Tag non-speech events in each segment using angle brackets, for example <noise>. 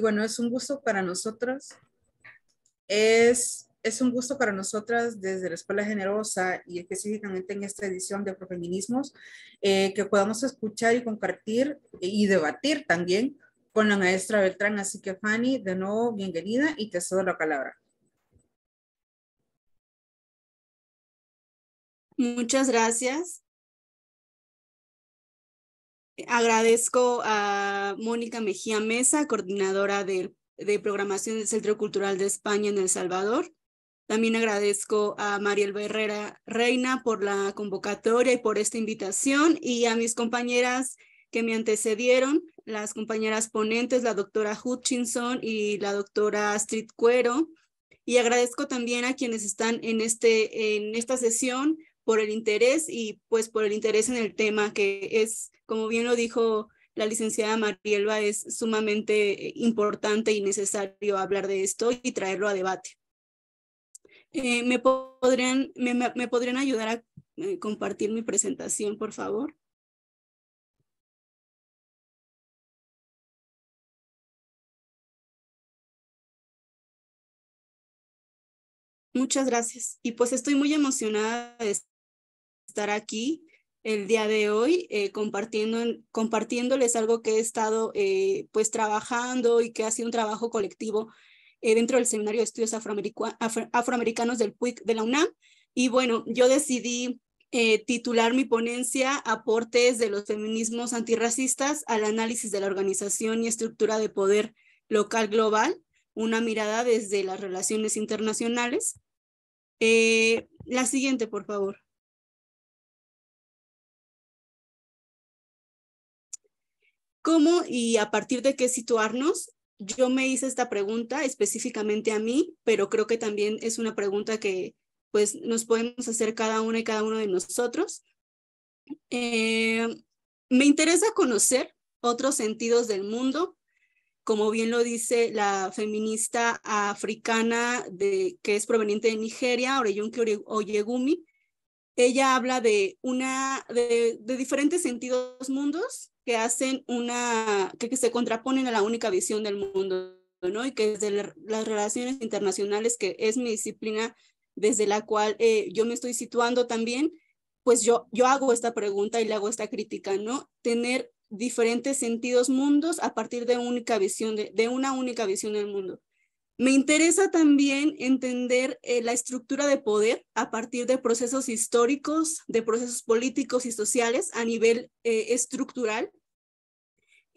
Y bueno, es un gusto para nosotras, Es, un gusto para nosotras desde la Escuela Generosa y específicamente en esta edición de Afrofeminismos eh, que podamos escuchar y compartir y debatir también con la maestra Beltrán. Así que Fanny, de nuevo, bienvenida y te cedo la palabra. Muchas gracias. Agradezco a Mónica Mejía Mesa, coordinadora de, programación del Centro Cultural de España en El Salvador. También agradezco a Mariel Herrera Reina por la convocatoria y por esta invitación y a mis compañeras que me antecedieron, las compañeras ponentes, la doctora Hutchinson y la doctora Astrid Cuero. Y agradezco también a quienes están en, este, en esta sesión, por el interés y pues por el interés en el tema, que es, como bien lo dijo la licenciada Marielba, es sumamente eh, importante y necesario hablar de esto y traerlo a debate. Eh, ¿me, podrían, me, podrían ayudar a eh, compartir mi presentación, por favor? Muchas gracias. Y pues estoy muy emocionada de estar aquí el día de hoy eh, compartiendo, compartiéndoles algo que he estado eh, pues trabajando y que ha sido un trabajo colectivo eh, dentro del Seminario de Estudios Afroamericanos del PUIC de la UNAM. Y bueno, yo decidí titular mi ponencia Aportes de los feminismos antirracistas al análisis de la organización y estructura de poder local global, una mirada desde las relaciones internacionales. la siguiente, por favor. ¿Cómo y a partir de qué situarnos? Yo me hice esta pregunta específicamente a mí, pero creo que también es una pregunta que pues nos podemos hacer cada uno y cada uno de nosotros. Eh, me interesa conocer otros sentidos del mundo, como bien lo dice la feminista africana que es proveniente de Nigeria, Oreyunke Oyegumi. Ella habla de, una, de diferentes sentidos mundos que hacen una, que, que se contraponen a la única visión del mundo, ¿no? Y que desde las relaciones internacionales, que es mi disciplina desde la cual eh, yo me estoy situando también, pues yo, yo hago esta pregunta y le hago esta crítica, ¿no? Tener diferentes sentidos mundos a partir de, única visión de, de una única visión del mundo. Me interesa también entender eh, la estructura de poder a partir de procesos históricos, de procesos políticos y sociales a nivel eh, estructural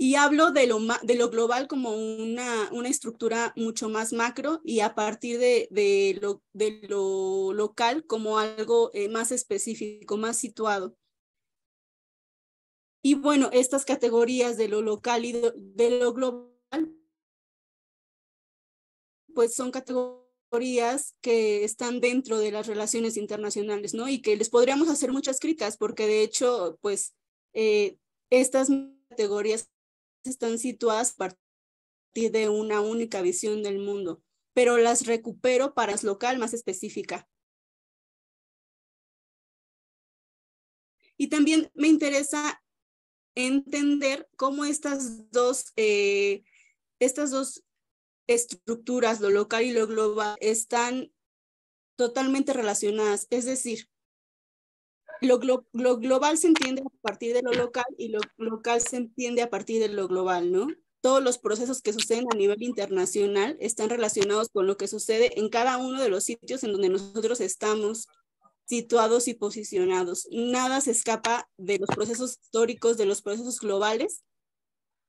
y hablo de lo, de lo global como una, una estructura mucho más macro y a partir de, lo, de lo local como algo eh, más específico, más situado. Y bueno, estas categorías de lo local y de, lo global, pues son categorías que están dentro de las relaciones internacionales, ¿no? Y que les podríamos hacer muchas críticas, porque de hecho, pues eh, estas categorías están situadas a partir de una única visión del mundo, pero las recupero para es local más específica. Y también me interesa entender cómo estas dos, eh, estas dos estructuras, lo local y lo global, están totalmente relacionadas. Es decir, lo, global se entiende a partir de lo local y lo local se entiende a partir de lo global, ¿no? Todos los procesos que suceden a nivel internacional están relacionados con lo que sucede en cada uno de los sitios en donde nosotros estamos situados y posicionados. Nada se escapa de los procesos históricos, de los procesos globales,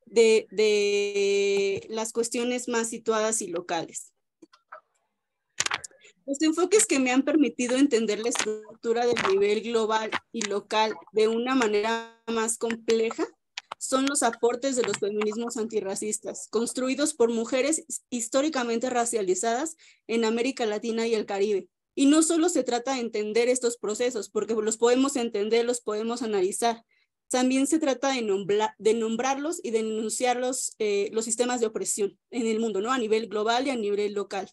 de las cuestiones más situadas y locales. Los enfoques que me han permitido entender la estructura del nivel global y local de una manera más compleja son los aportes de los feminismos antirracistas, construidos por mujeres históricamente racializadas en América Latina y el Caribe. Y no solo se trata de entender estos procesos, porque los podemos entender, los podemos analizar. También se trata de, nombrarlos y denunciar los, eh, los sistemas de opresión en el mundo, ¿no? A nivel global y a nivel local.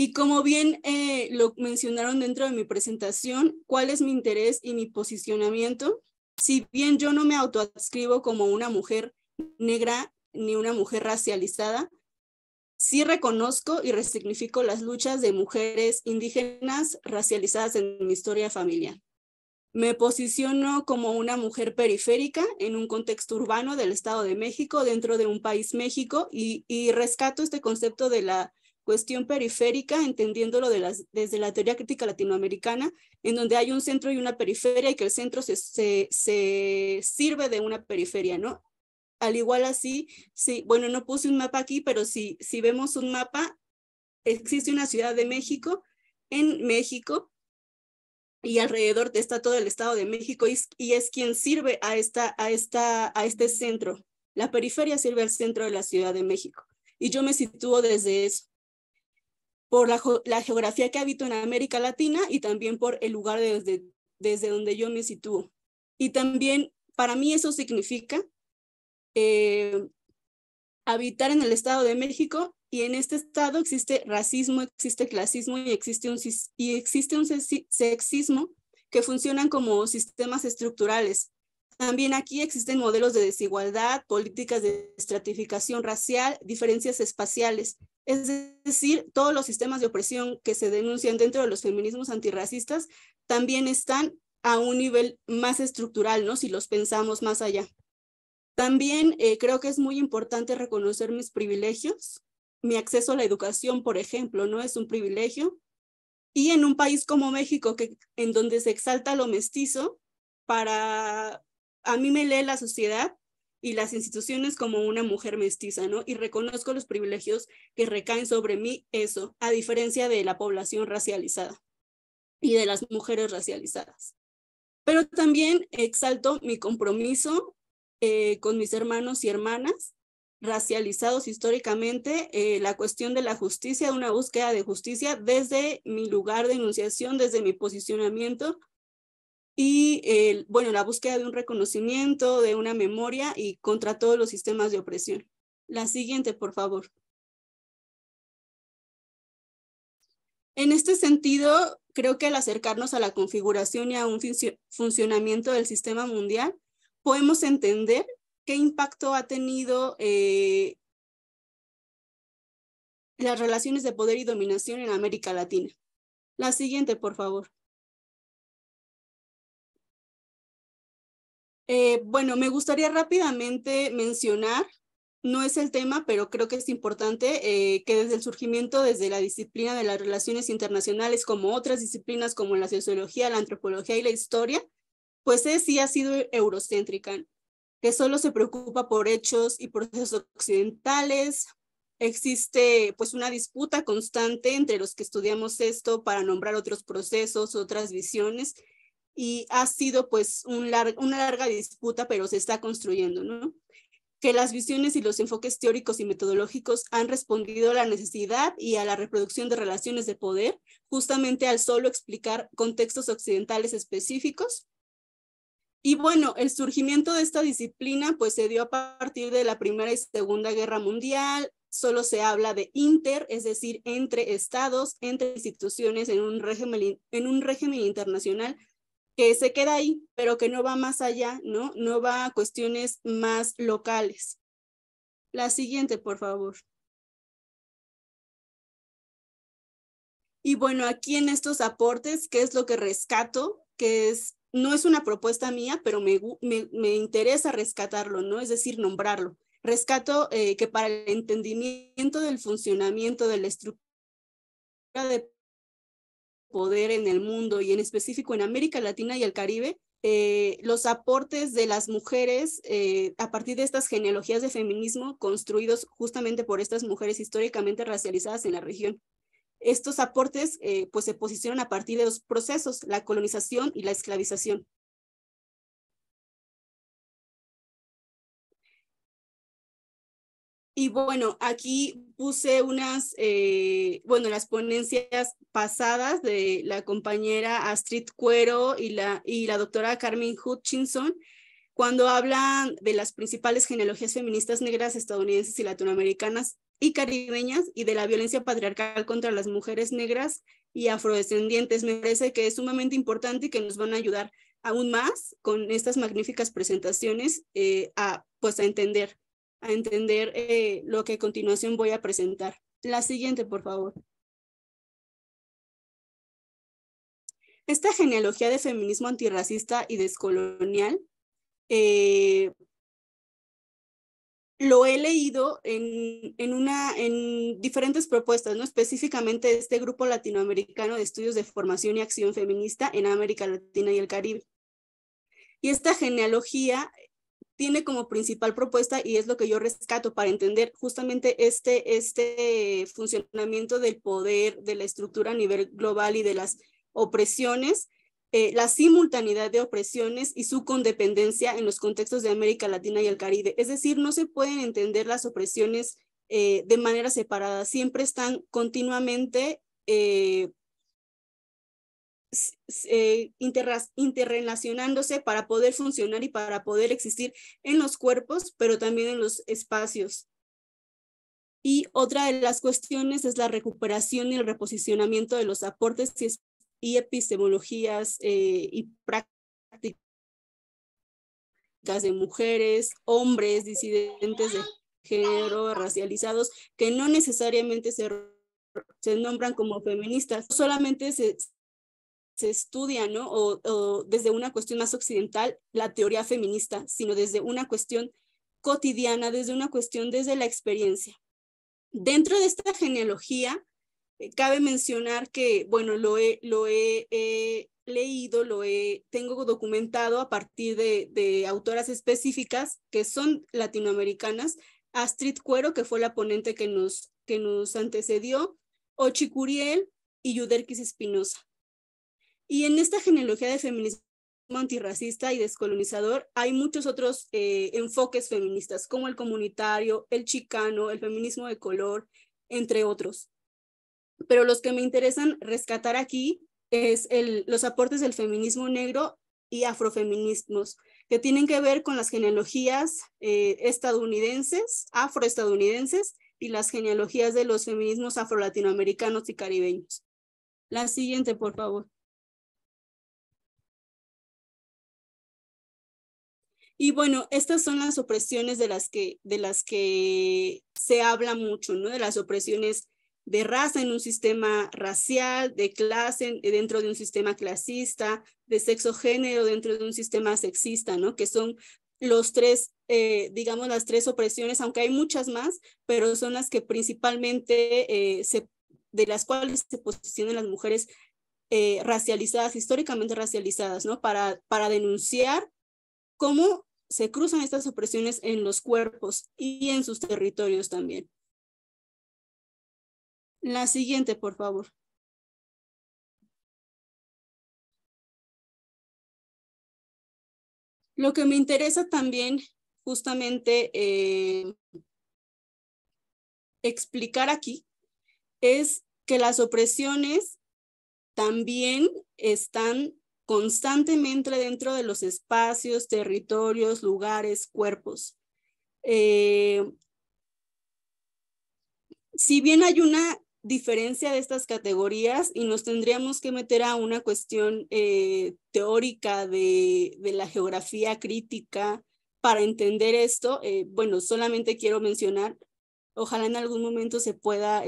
Y como bien eh, lo mencionaron dentro de mi presentación, ¿cuál es mi interés y mi posicionamiento? Si bien yo no me autoadscribo como una mujer negra ni una mujer racializada, sí reconozco y resignifico las luchas de mujeres indígenas racializadas en mi historia familiar. Me posiciono como una mujer periférica en un contexto urbano del Estado de México, dentro de un país México, y rescato este concepto de la cuestión periférica, entendiéndolo de las, desde la teoría crítica latinoamericana, en donde hay un centro y una periferia y que el centro se, se, sirve de una periferia, ¿no? Al igual así, sí, bueno, no puse un mapa aquí, pero si, si vemos un mapa, existe una Ciudad de México en México y alrededor está todo el Estado de México y, es quien sirve a, esta, a, esta, a este centro. La periferia sirve al centro de la Ciudad de México. Y yo me sitúo desde eso por la, geografía que habito en América Latina y también por el lugar desde, donde yo me sitúo. Y también para mí eso significa eh, habitar en el Estado de México y en este Estado existe racismo, existe clasismo y existe un, y existe un sexismo que funcionan como sistemas estructurales. También aquí existen modelos de desigualdad, políticas de estratificación racial, diferencias espaciales, es decir, todos los sistemas de opresión que se denuncian dentro de los feminismos antirracistas también están a un nivel más estructural, ¿no? Si los pensamos más allá. También eh, creo que es muy importante reconocer mis privilegios. Mi acceso a la educación, por ejemplo, no es un privilegio. Y en un país como México, que, en donde se exalta lo mestizo, para a mí me lee la sociedad y las instituciones como una mujer mestiza, ¿no? Y reconozco los privilegios que recaen sobre mí, eso, a diferencia de la población racializada y de las mujeres racializadas. Pero también exalto mi compromiso eh, con mis hermanos y hermanas racializados históricamente, eh, la cuestión de la justicia, una búsqueda de justicia desde mi lugar de enunciación, desde mi posicionamiento y bueno, la búsqueda de un reconocimiento, de una memoria y contra todos los sistemas de opresión. La siguiente, por favor. En este sentido, creo que al acercarnos a la configuración y a un funcionamiento del sistema mundial, podemos entender qué impacto ha tenido eh, las relaciones de poder y dominación en América Latina. La siguiente, por favor. Eh, bueno, me gustaría rápidamente mencionar, no es el tema, pero creo que es importante eh, que desde el surgimiento, desde la disciplina de las relaciones internacionales, como otras disciplinas como la sociología, la antropología y la historia, pues sí ha sido eurocéntrica, que solo se preocupa por hechos y procesos occidentales. Existe pues una disputa constante entre los que estudiamos esto para nombrar otros procesos, otras visiones y ha sido pues un una larga disputa, pero se está construyendo, ¿no? que las visiones y los enfoques teóricos y metodológicos han respondido a la necesidad y a la reproducción de relaciones de poder, justamente al solo explicar contextos occidentales específicos. Y bueno, el surgimiento de esta disciplina pues se dio a partir de la Primera y Segunda Guerra Mundial, solo se habla de inter, es decir, entre estados, entre instituciones en un régimen, en un régimen internacional que se queda ahí, pero que no va más allá, ¿no? No va a cuestiones más locales. La siguiente, por favor. Y bueno, aquí en estos aportes, ¿qué es lo que rescato? Que es, no es una propuesta mía, pero me, interesa rescatarlo, ¿no? Es decir, nombrarlo. Rescato eh, que para el entendimiento del funcionamiento de la estructura de poder en el mundo y en específico en América Latina y el Caribe, eh, los aportes de las mujeres eh, a partir de estas genealogías de feminismo construidos justamente por estas mujeres históricamente racializadas en la región. Estos aportes eh, pues se posicionan a partir de los procesos, la colonización y la esclavización. Y bueno, aquí puse unas, eh, bueno, las ponencias pasadas de la compañera Astrid Cuero y la, y la doctora Carmen Hutchinson, cuando hablan de las principales genealogías feministas negras estadounidenses y latinoamericanas y caribeñas y de la violencia patriarcal contra las mujeres negras y afrodescendientes. Me parece que es sumamente importante y que nos van a ayudar aún más con estas magníficas presentaciones eh, a, pues, a entender a entender eh, lo que a continuación voy a presentar. La siguiente, por favor. Esta genealogía de feminismo antirracista y descolonial eh, lo he leído en, una, en diferentes propuestas, ¿no? específicamente este grupo latinoamericano de estudios de formación y acción feminista en América Latina y el Caribe. Y esta genealogía tiene como principal propuesta, y es lo que yo rescato para entender justamente este, este funcionamiento del poder, de la estructura a nivel global y de las opresiones, eh, la simultaneidad de opresiones y su condependencia en los contextos de América Latina y el Caribe. Es decir, no se pueden entender las opresiones eh, de manera separada, siempre están continuamente eh, eh, interrelacionándose para poder funcionar y para poder existir en los cuerpos, pero también en los espacios. Y otra de las cuestiones es la recuperación y el reposicionamiento de los aportes y, epistemologías eh, y prácticas de mujeres, hombres, disidentes de género, racializados, que no necesariamente se nombran como feministas, solamente se, se estudia, ¿no? O, desde una cuestión más occidental, la teoría feminista, sino desde una cuestión cotidiana, desde una cuestión desde la experiencia. Dentro de esta genealogía, eh, cabe mencionar que, bueno, lo he, lo he leído, lo he, tengo documentado a partir de, de autoras específicas que son latinoamericanas, Astrid Cuero, que fue la ponente que nos, que nos antecedió, Ochi Curiel y Yuderquis Espinosa y en esta genealogía de feminismo antirracista y descolonizador hay muchos otros eh, enfoques feministas, como el comunitario, el chicano, el feminismo de color, entre otros. Pero los que me interesan rescatar aquí es los aportes del feminismo negro y afrofeminismos, que tienen que ver con las genealogías eh, estadounidenses, afroestadounidenses y las genealogías de los feminismos afro latinoamericanos y caribeños. La siguiente, por favor. Y bueno, estas son las opresiones de las que, de las que se habla mucho, ¿no? De las opresiones de raza en un sistema racial, de clase eh, dentro de un sistema clasista, de sexo género dentro de un sistema sexista, ¿no? Que son los tres, eh, digamos, las tres opresiones, aunque hay muchas más, pero son las que principalmente eh, se, de las cuales se posicionan las mujeres racializadas, históricamente racializadas, ¿no? Para, para denunciar cómo se cruzan estas opresiones en los cuerpos y en sus territorios también. La siguiente, por favor. Lo que me interesa también justamente eh, explicar aquí es que las opresiones también están constantemente dentro de los espacios, territorios, lugares, cuerpos. Eh, si bien hay una diferencia de estas categorías y nos tendríamos que meter a una cuestión eh, teórica de, la geografía crítica para entender esto, eh, bueno, solamente quiero mencionar, ojalá en algún momento se pueda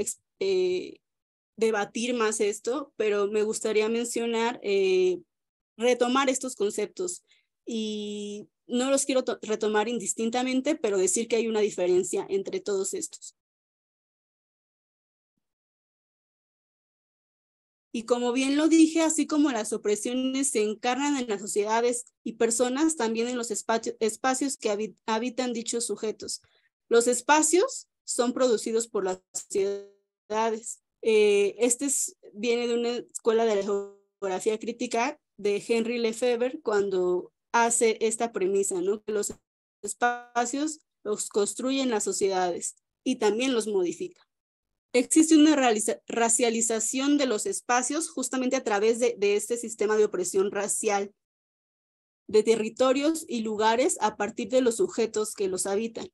debatir más esto, pero me gustaría mencionar retomar estos conceptos y no los quiero retomar indistintamente, pero decir que hay una diferencia entre todos estos. Y como bien lo dije, así como las opresiones se encarnan en las sociedades y personas, también en los espacios que habitan dichos sujetos. Los espacios son producidos por las sociedades. Eh, este viene de una escuela de geografía crítica de Henry Lefebvre cuando hace esta premisa, ¿no? que los espacios los construyen las sociedades y también los modifica. Existe una racialización de los espacios justamente a través de, de este sistema de opresión racial, de territorios y lugares a partir de los sujetos que los habitan.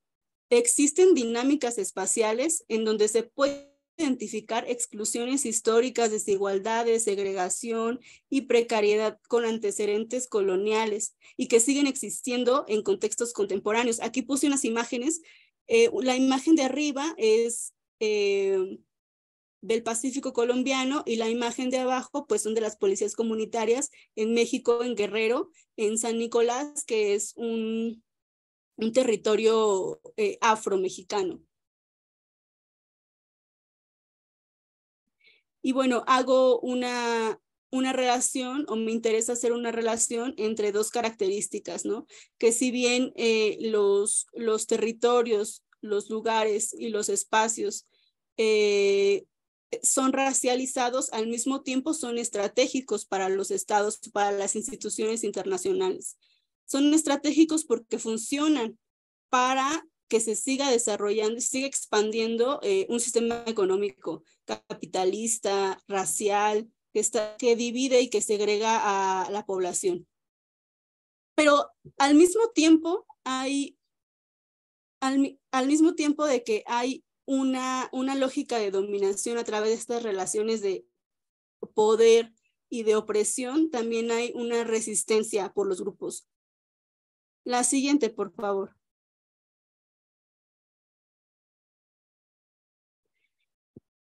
Existen dinámicas espaciales en donde se puede identificar exclusiones históricas, desigualdades, segregación y precariedad con antecedentes coloniales y que siguen existiendo en contextos contemporáneos. Aquí puse unas imágenes. Eh, la imagen de arriba es eh, del Pacífico colombiano y la imagen de abajo pues son de las policías comunitarias en México, en Guerrero, en San Nicolás, que es un, un territorio eh, afromexicano. afro-mexicano. y bueno, hago una, una relación o me interesa hacer una relación entre dos características, ¿no? Que si bien eh, los, los territorios, los lugares y los espacios eh, son racializados, al mismo tiempo son estratégicos para los estados, para las instituciones internacionales. Son estratégicos porque funcionan para que se siga desarrollando siga expandiendo eh, un sistema económico capitalista, racial, que, está, que divide y que segrega a la población. Pero al mismo tiempo hay, al mismo tiempo de que hay una, una lógica de dominación a través de estas relaciones de poder y de opresión, también hay una resistencia por los grupos. La siguiente, por favor.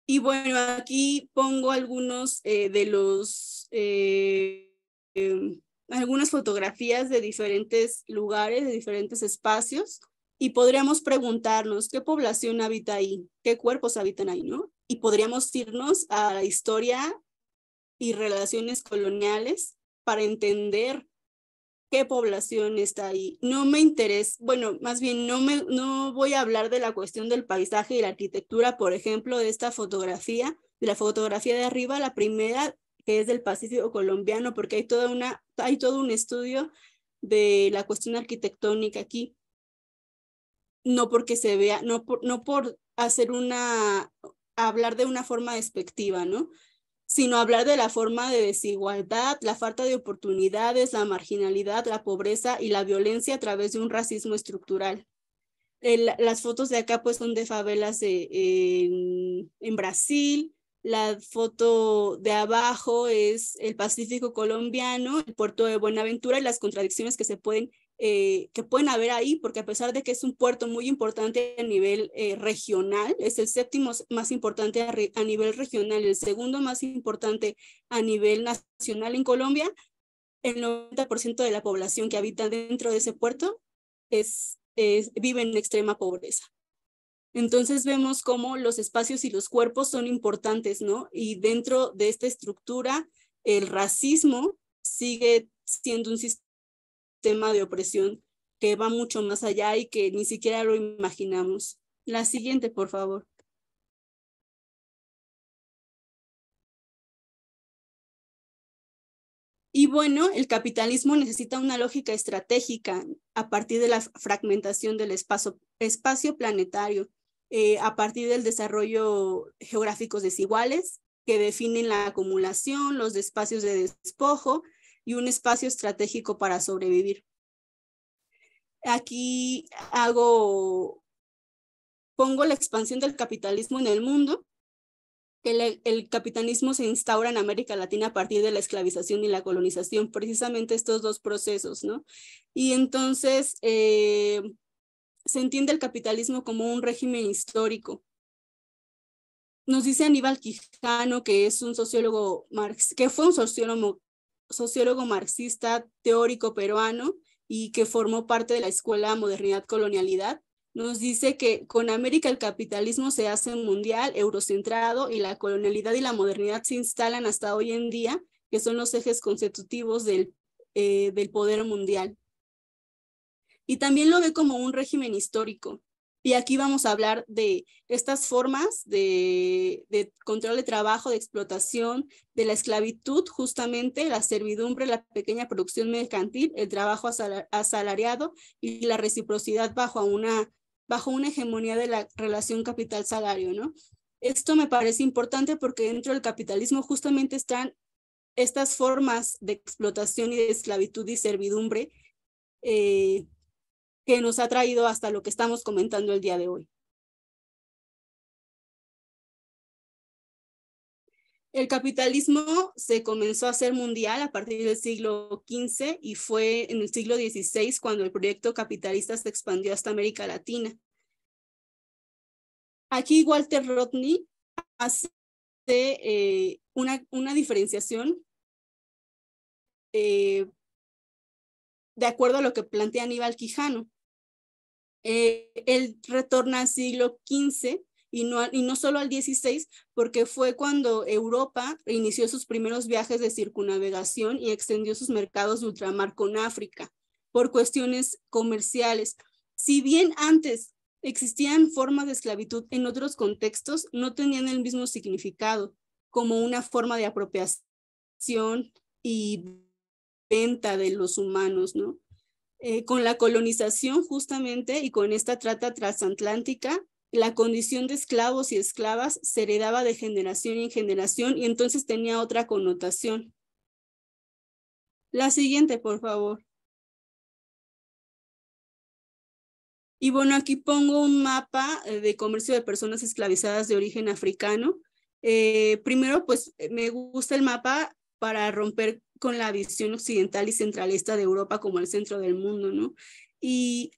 Y bueno, aquí pongo algunos eh, de los, eh, em, algunas fotografías de diferentes lugares, de diferentes espacios, y podríamos preguntarnos qué población habita ahí, qué cuerpos habitan ahí, ¿no? Y podríamos irnos a la historia y relaciones coloniales para entender qué población está ahí. No me interesa, bueno, más bien no, me, no voy a hablar de la cuestión del paisaje y la arquitectura, por ejemplo, de esta fotografía, de la fotografía de arriba, la primera que es del Pacífico colombiano, porque hay, toda una, hay todo un estudio de la cuestión arquitectónica aquí. No porque se vea, no por, no por hacer una, hablar de una forma despectiva, ¿no? sino hablar de la forma de desigualdad, la falta de oportunidades, la marginalidad, la pobreza y la violencia a través de un racismo estructural. las fotos de acá pues son de favelas en, en Brasil, la foto de abajo es el Pacífico colombiano, el puerto de Buenaventura y las contradicciones que se pueden eh, que pueden haber ahí, porque a pesar de que es un puerto muy importante a nivel eh, regional, es el séptimo más importante a, nivel regional, el segundo más importante a nivel nacional en Colombia, el 90% de la población que habita dentro de ese puerto es, vive en extrema pobreza. Entonces vemos cómo los espacios y los cuerpos son importantes, ¿no? Y dentro de esta estructura, el racismo sigue siendo un sistema tema de opresión que va mucho más allá y que ni siquiera lo imaginamos. La siguiente, por favor. Y bueno, el capitalismo necesita una lógica estratégica a partir de la fragmentación del espacio, planetario, eh, a partir del desarrollo geográficos desiguales que definen la acumulación, los espacios de despojo y un espacio estratégico para sobrevivir. Aquí hago, pongo la expansión del capitalismo en el mundo. El, capitalismo se instaura en América Latina a partir de la esclavización y la colonización, precisamente estos dos procesos, ¿no? Y entonces eh, se entiende el capitalismo como un régimen histórico, nos dice Aníbal Quijano, que es un sociólogo marx, que fue un sociólogo, sociólogo marxista teórico peruano y que formó parte de la Escuela Modernidad Colonialidad, nos dice que con América el capitalismo se hace mundial, eurocentrado y la colonialidad y la modernidad se instalan hasta hoy en día, que son los ejes constitutivos del, eh, del poder mundial. Y también lo ve como un régimen histórico, y aquí vamos a hablar de estas formas de, control de trabajo, de explotación, de la esclavitud, justamente la servidumbre, la pequeña producción mercantil, el trabajo asalariado y la reciprocidad bajo una, bajo una hegemonía de la relación capital-salario, ¿no? Esto me parece importante porque dentro del capitalismo justamente están estas formas de explotación y de esclavitud y servidumbre eh, que nos ha traído hasta lo que estamos comentando el día de hoy. El capitalismo se comenzó a hacer mundial a partir del siglo XV y fue en el siglo XVI cuando el proyecto capitalista se expandió hasta América Latina. Aquí Walter Rodney hace eh, una, diferenciación eh, de acuerdo a lo que plantea Aníbal Quijano eh, él retorna al siglo XV y no, y no solo al XVI, porque fue cuando Europa inició sus primeros viajes de circunnavegación y extendió sus mercados de ultramar con África por cuestiones comerciales. Si bien antes existían formas de esclavitud en otros contextos, no tenían el mismo significado, como una forma de apropiación y venta de los humanos, ¿no? Eh, con la colonización justamente y con esta trata transatlántica, la condición de esclavos y esclavas se heredaba de generación en generación y entonces tenía otra connotación. La siguiente, por favor. Y bueno, aquí pongo un mapa eh, de comercio de personas esclavizadas de origen africano. Eh, primero, pues me gusta el mapa para romper con la visión occidental y centralista de Europa como el centro del mundo, ¿no? Y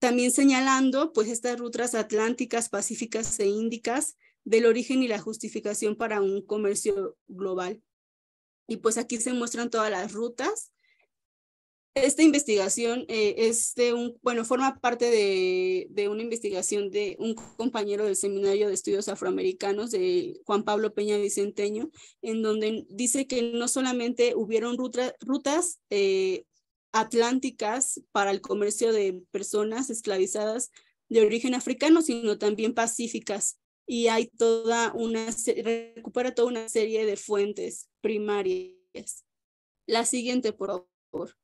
también señalando pues estas rutas atlánticas, pacíficas e índicas del origen y la justificación para un comercio global. Y pues aquí se muestran todas las rutas esta investigación eh, es un, bueno, forma parte de, una investigación de un compañero del Seminario de Estudios Afroamericanos, de Juan Pablo Peña Vicenteño, en donde dice que no solamente hubieron rutas eh, atlánticas para el comercio de personas esclavizadas de origen africano, sino también pacíficas. Y hay toda una, recupera toda una serie de fuentes primarias. La siguiente, por favor.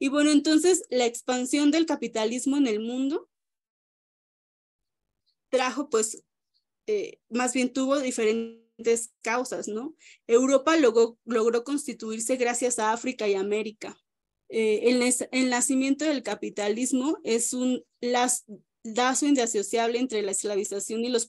Y bueno, entonces la expansión del capitalismo en el mundo trajo pues, eh, más bien tuvo diferentes causas, ¿no? Europa logró, constituirse gracias a África y América. Eh, el, nacimiento del capitalismo es un las, lazo indisociable entre la esclavización y los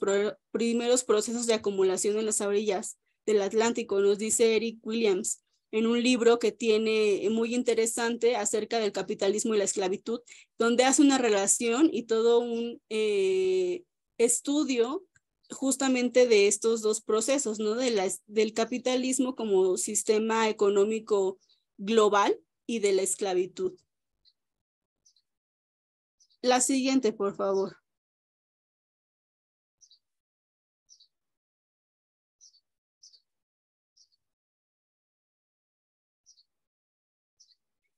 primeros procesos de acumulación en las orillas del Atlántico, nos dice Eric Williams en un libro que tiene eh, muy interesante acerca del capitalismo y la esclavitud, donde hace una relación y todo un eh, estudio justamente de estos dos procesos, ¿no? De la, del capitalismo como sistema económico global y de la esclavitud. La siguiente, por favor.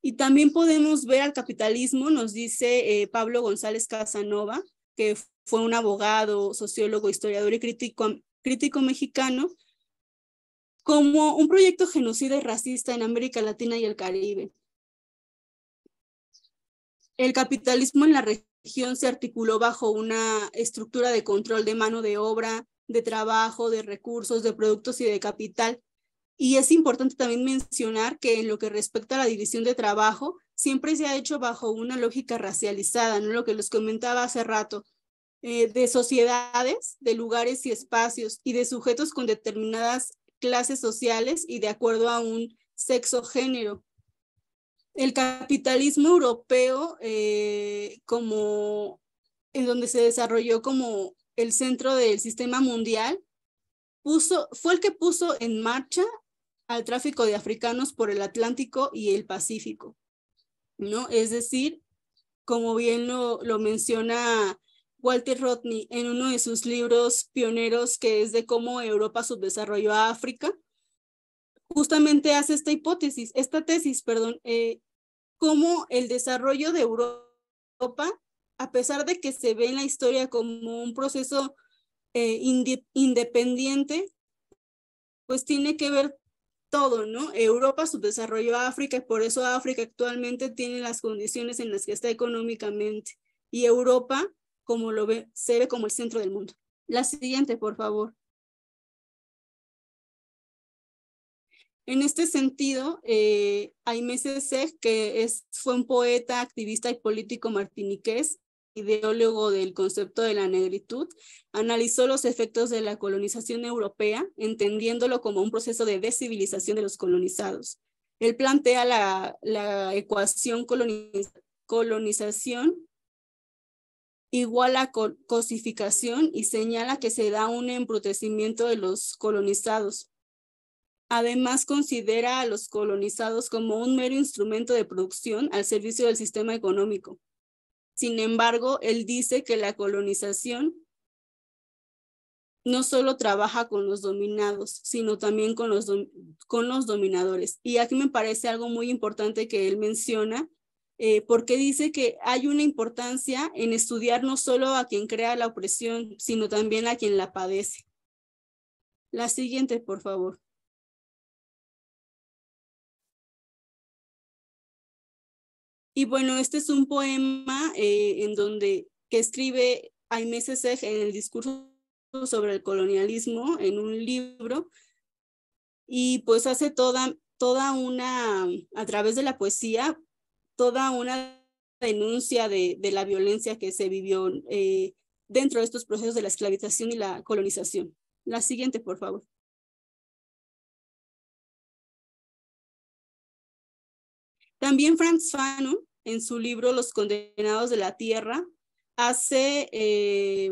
Y también podemos ver al capitalismo, nos dice eh, Pablo González Casanova, que fue un abogado, sociólogo, historiador y crítico, crítico mexicano, como un proyecto genocida y racista en América Latina y el Caribe. El capitalismo en la región se articuló bajo una estructura de control de mano de obra, de trabajo, de recursos, de productos y de capital, y es importante también mencionar que en lo que respecta a la división de trabajo, siempre se ha hecho bajo una lógica racializada, ¿no? lo que les comentaba hace rato, eh, de sociedades, de lugares y espacios y de sujetos con determinadas clases sociales y de acuerdo a un sexo género. El capitalismo europeo, eh, como en donde se desarrolló como el centro del sistema mundial, puso, fue el que puso en marcha al tráfico de africanos por el Atlántico y el Pacífico, ¿no? Es decir, como bien lo, lo menciona Walter Rodney en uno de sus libros pioneros, que es de cómo Europa subdesarrolló a África, justamente hace esta hipótesis, esta tesis, perdón, eh, cómo el desarrollo de Europa, a pesar de que se ve en la historia como un proceso eh, independiente, pues tiene que ver todo, ¿no? Europa subdesarrolló a África y por eso África actualmente tiene las condiciones en las que está económicamente y Europa como lo ve, se ve como el centro del mundo. La siguiente, por favor. En este sentido, eh, Aimé que fue un poeta, activista y político martiniqués, ideólogo del concepto de la negritud, analizó los efectos de la colonización europea, entendiéndolo como un proceso de descivilización de los colonizados. Él plantea la, ecuación colonización igual a cosificación y señala que se da un embrutecimiento de los colonizados. Además, considera a los colonizados como un mero instrumento de producción al servicio del sistema económico sin embargo, él dice que la colonización no solo trabaja con los dominados, sino también con los, con los dominadores. Y aquí me parece algo muy importante que él menciona, eh, porque dice que hay una importancia en estudiar no solo a quien crea la opresión, sino también a quien la padece. La siguiente, por favor. Y bueno, este es un poema eh, en donde que escribe Aimé Césaire en el discurso sobre el colonialismo en un libro y pues hace toda, toda una, a través de la poesía, toda una denuncia de, la violencia que se vivió eh, dentro de estos procesos de la esclavización y la colonización. La siguiente, por favor. También Franz Fanon en su libro Los condenados de la tierra, hace eh,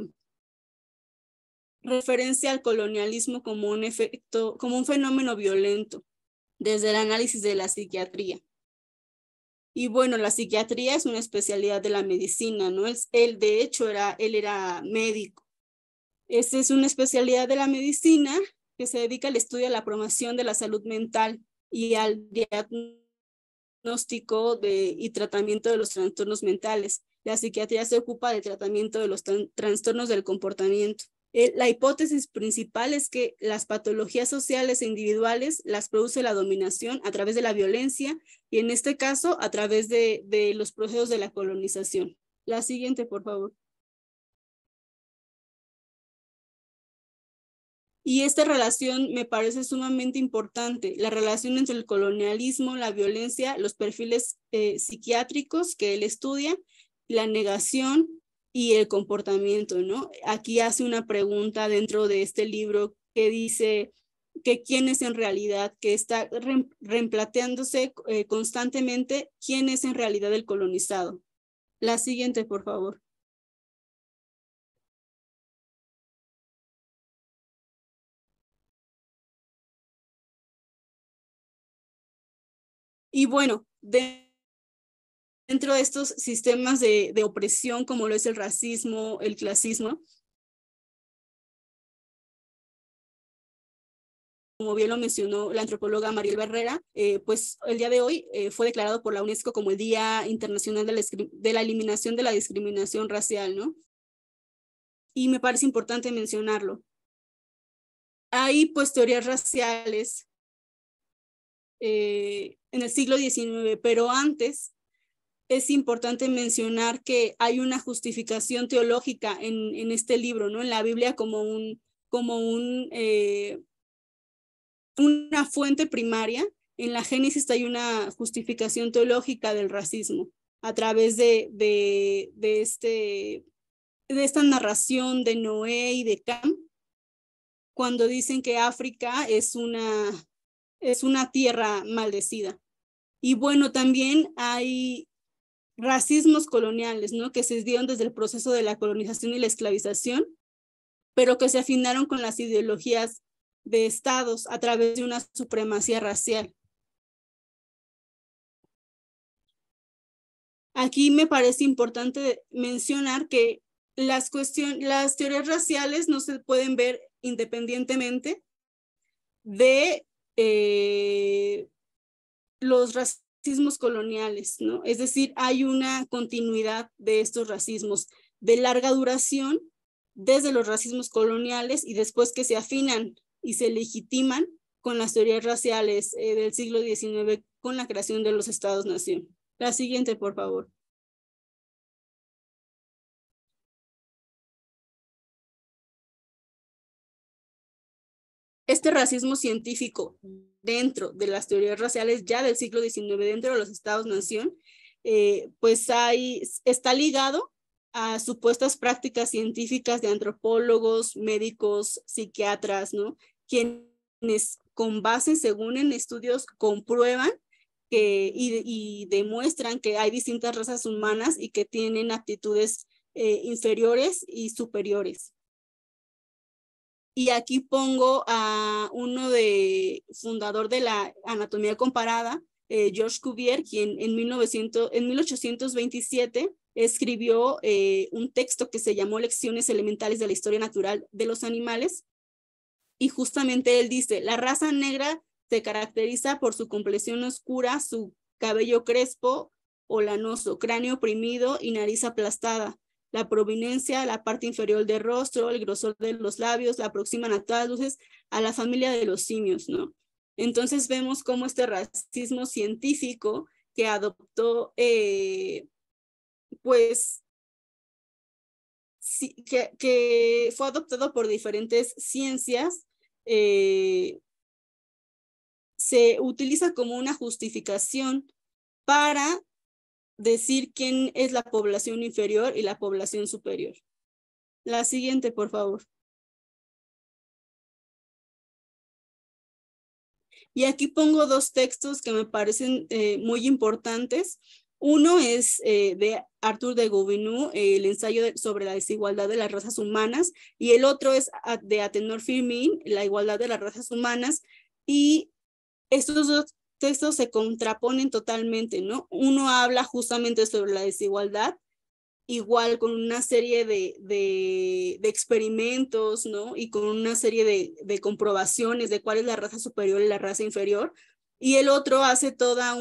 referencia al colonialismo como un efecto, como un fenómeno violento, desde el análisis de la psiquiatría. Y bueno, la psiquiatría es una especialidad de la medicina, ¿no? Él, él de hecho, era, él era médico. Esa es una especialidad de la medicina que se dedica al estudio de la promoción de la salud mental y al diagnóstico diagnóstico de, y tratamiento de los trastornos mentales. La psiquiatría se ocupa del tratamiento de los trastornos del comportamiento. Eh, la hipótesis principal es que las patologías sociales e individuales las produce la dominación a través de la violencia y en este caso a través de, de los procesos de la colonización. La siguiente, por favor. Y esta relación me parece sumamente importante, la relación entre el colonialismo, la violencia, los perfiles eh, psiquiátricos que él estudia, la negación y el comportamiento, ¿no? Aquí hace una pregunta dentro de este libro que dice que quién es en realidad, que está replanteándose eh, constantemente quién es en realidad el colonizado. La siguiente, por favor. Y bueno, dentro de estos sistemas de, opresión, como lo es el racismo, el clasismo, como bien lo mencionó la antropóloga Mariel Barrera, eh, pues el día de hoy eh, fue declarado por la UNESCO como el Día Internacional de la, Eliminación de la Discriminación Racial, ¿no? Y me parece importante mencionarlo. Hay pues teorías raciales eh, en el siglo XIX, pero antes es importante mencionar que hay una justificación teológica en, en este libro, ¿no? En la Biblia como un, como un, eh, una fuente primaria. En la Génesis hay una justificación teológica del racismo a través de, de, de, este, de esta narración de Noé y de Cam, cuando dicen que África es una es una tierra maldecida. Y bueno, también hay racismos coloniales, ¿no? Que se dieron desde el proceso de la colonización y la esclavización, pero que se afinaron con las ideologías de estados a través de una supremacía racial. Aquí me parece importante mencionar que las, cuestiones las teorías raciales no se pueden ver independientemente de eh, los racismos coloniales, ¿no? Es decir, hay una continuidad de estos racismos de larga duración desde los racismos coloniales y después que se afinan y se legitiman con las teorías raciales eh, del siglo XIX con la creación de los estados-nación. La siguiente, por favor. este racismo científico dentro de las teorías raciales ya del siglo XIX, dentro de los estados-nación, eh, pues hay, está ligado a supuestas prácticas científicas de antropólogos, médicos, psiquiatras, ¿no? Quienes con base, según en estudios, comprueban que, y, demuestran que hay distintas razas humanas y que tienen actitudes eh, inferiores y superiores. Y aquí pongo a uno de fundador de la anatomía comparada, eh, George Georges Cuvier, quien en, 1827 escribió eh, un texto que se llamó Lecciones Elementales de la Historia Natural de los Animales. Y justamente él dice, la raza negra se caracteriza por su complexión oscura, su cabello crespo o lanoso, cráneo oprimido y nariz aplastada la provinencia, la parte inferior del rostro, el grosor de los labios, la aproximan a todas luces a la familia de los simios, ¿no? Entonces vemos cómo este racismo científico que adoptó, eh, pues, que, fue adoptado por diferentes ciencias, eh, se utiliza como una justificación para decir quién es la población inferior y la población superior. La siguiente, por favor. Y aquí pongo dos textos que me parecen eh, muy importantes. Uno es eh, de Arthur de Gobineau, el ensayo sobre la desigualdad de las razas humanas, y el otro es ah, de Atenor Firmin, la igualdad de las razas humanas. Y estos dos, textos se contraponen totalmente, ¿no? Uno habla justamente sobre la desigualdad, igual con una serie de, de, experimentos, ¿no? Y con una serie de, comprobaciones de cuál es la raza superior y la raza inferior. Y el otro hace toda,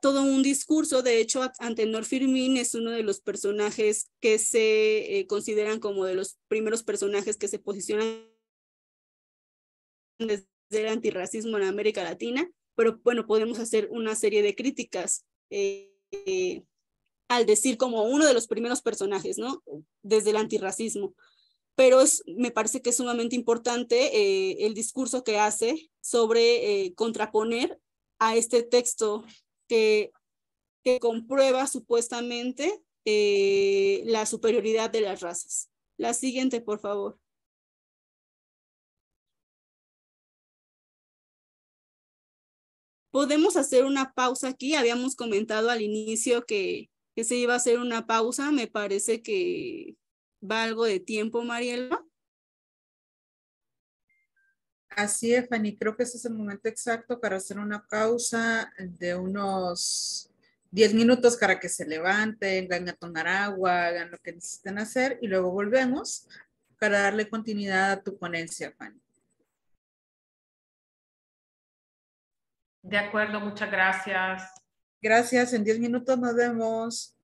todo un discurso, de hecho, Antenor Firmin es uno de los personajes que se eh, consideran como de los primeros personajes que se posicionan desde el antirracismo en América Latina pero bueno, podemos hacer una serie de críticas eh, eh, al decir como uno de los primeros personajes, ¿no? Desde el antirracismo. Pero me parece que es sumamente importante eh, el discurso que hace sobre contraponer a este texto que comprueba supuestamente la superioridad de las razas. La siguiente, por favor. podemos hacer una pausa aquí. Habíamos comentado al inicio que, se iba a hacer una pausa. Me parece que va algo de tiempo, Mariela. Así es, Fanny. Creo que ese es el momento exacto para hacer una pausa de unos 10 minutos para que se levanten, vayan a tomar agua, hagan lo que necesiten hacer y luego volvemos para darle continuidad a tu ponencia, Fanny. De acuerdo, muchas gracias. Gracias, en diez minutos nos vemos.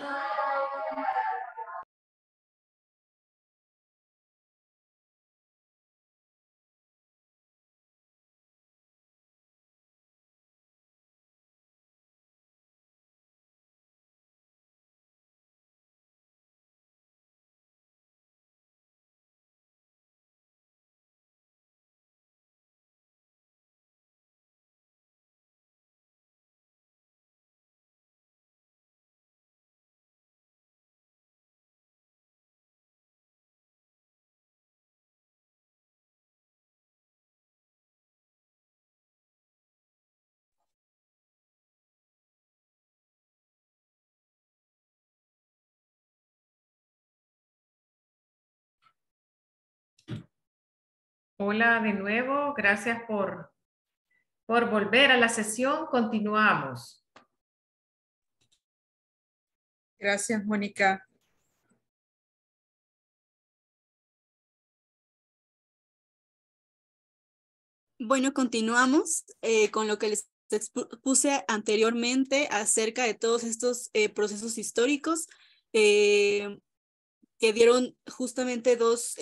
Bye. Hola de nuevo, gracias por, por volver a la sesión. Continuamos. Gracias, Mónica. Bueno, continuamos eh, con lo que les expuse anteriormente acerca de todos estos eh, procesos históricos eh, que dieron justamente dos,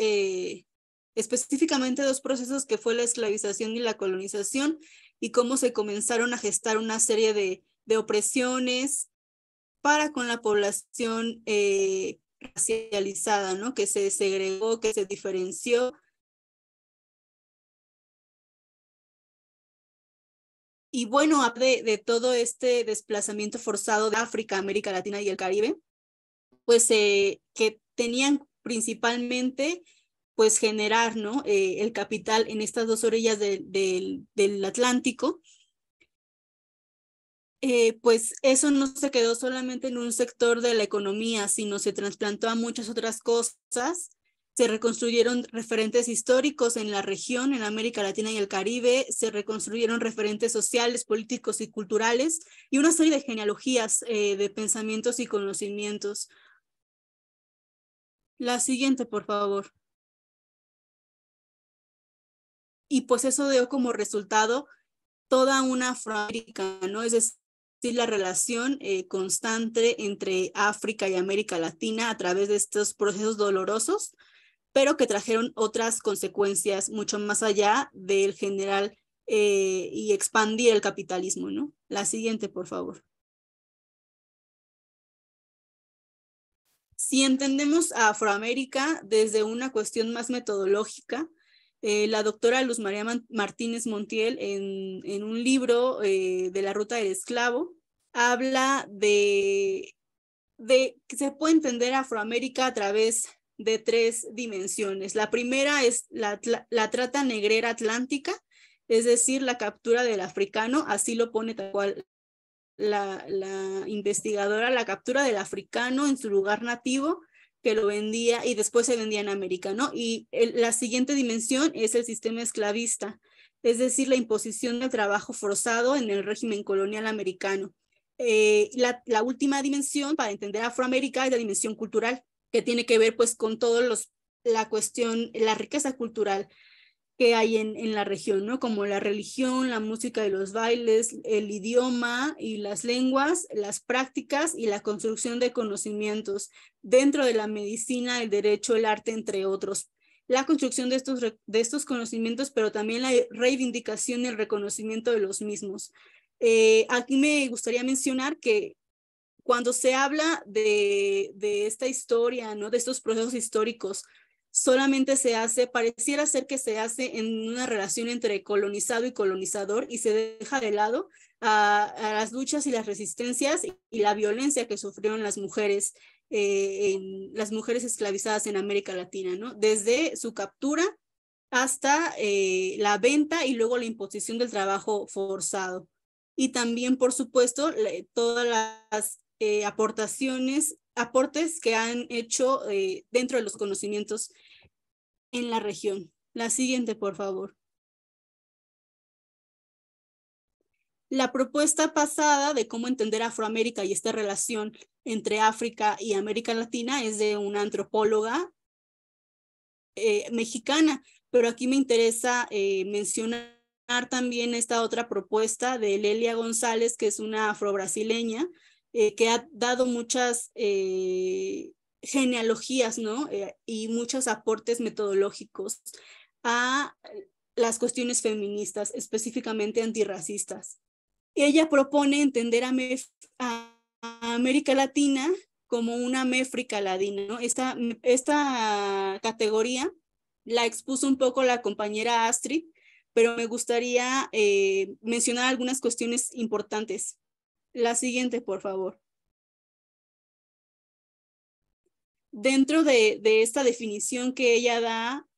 específicamente dos procesos que fue la esclavización y la colonización y cómo se comenzaron a gestar una serie de, opresiones para con la población eh, racializada, ¿no? Que se segregó, que se diferenció. Y bueno, de, de todo este desplazamiento forzado de África, América Latina y el Caribe, pues eh, que tenían principalmente pues generar ¿no? Eh, el capital en estas dos orillas del Atlántico, eh, pues eso no se quedó solamente en un sector de la economía, sino se trasplantó a muchas otras cosas. Se reconstruyeron referentes históricos en la región, en América Latina y el Caribe, se reconstruyeron referentes sociales, políticos y culturales y una serie de genealogías eh, de pensamientos y conocimientos. La siguiente, por favor y pues eso dio como resultado toda una Afroamérica, ¿no? Es decir, la relación eh, constante entre África y América Latina a través de estos procesos dolorosos, pero que trajeron otras consecuencias mucho más allá del general eh, y expandir el capitalismo, ¿no? La siguiente, por favor. Si entendemos a Afroamérica desde una cuestión más metodológica, eh, la doctora Luz María Martínez Montiel en, un libro eh, de la ruta del esclavo, habla de, que se puede entender Afroamérica a través de tres dimensiones. La primera es la, trata negrera atlántica, es decir, la captura del africano, así lo pone tal cual la investigadora, la captura del africano en su lugar nativo que lo vendía y después se vendía en América, ¿no? Y la siguiente dimensión es el sistema esclavista, es decir, la imposición del trabajo forzado en el régimen colonial americano. Eh, la, última dimensión para entender Afroamérica es la dimensión cultural, que tiene que ver pues con todos los la cuestión, la riqueza cultural, que hay en, la región, ¿no? Como la religión, la música y los bailes, el idioma y las lenguas, las prácticas y la construcción de conocimientos dentro de la medicina, el derecho, el arte, entre otros. La construcción de estos, de estos conocimientos, pero también la reivindicación y el reconocimiento de los mismos. Eh, aquí me gustaría mencionar que cuando se habla de, de esta historia, ¿no? de estos procesos históricos, solamente se hace, pareciera ser que se hace en una relación entre colonizado y colonizador y se deja de lado a, las luchas y las resistencias y la violencia que sufrieron las mujeres, eh, en, las mujeres esclavizadas en América Latina, ¿no? Desde su captura hasta eh, la venta y luego la imposición del trabajo forzado. Y también, por supuesto, todas las eh, aportaciones aportes que han hecho eh, dentro de los conocimientos en la región. La siguiente, por favor. La propuesta pasada de cómo entender Afroamérica y esta relación entre África y América Latina es de una antropóloga eh, mexicana, pero aquí me interesa eh, mencionar también esta otra propuesta de Lelia González, que es una afrobrasileña, eh, que ha dado muchas eh, genealogías, ¿no? Eh, y muchos aportes metodológicos a las cuestiones feministas, específicamente antirracistas. Ella propone entender a, América Latina como una Méfrica ladina, ¿no? Esta, esta categoría la expuso un poco la compañera Astrid, pero me gustaría mencionar algunas cuestiones importantes. La siguiente, por favor. Dentro de, esta definición que ella da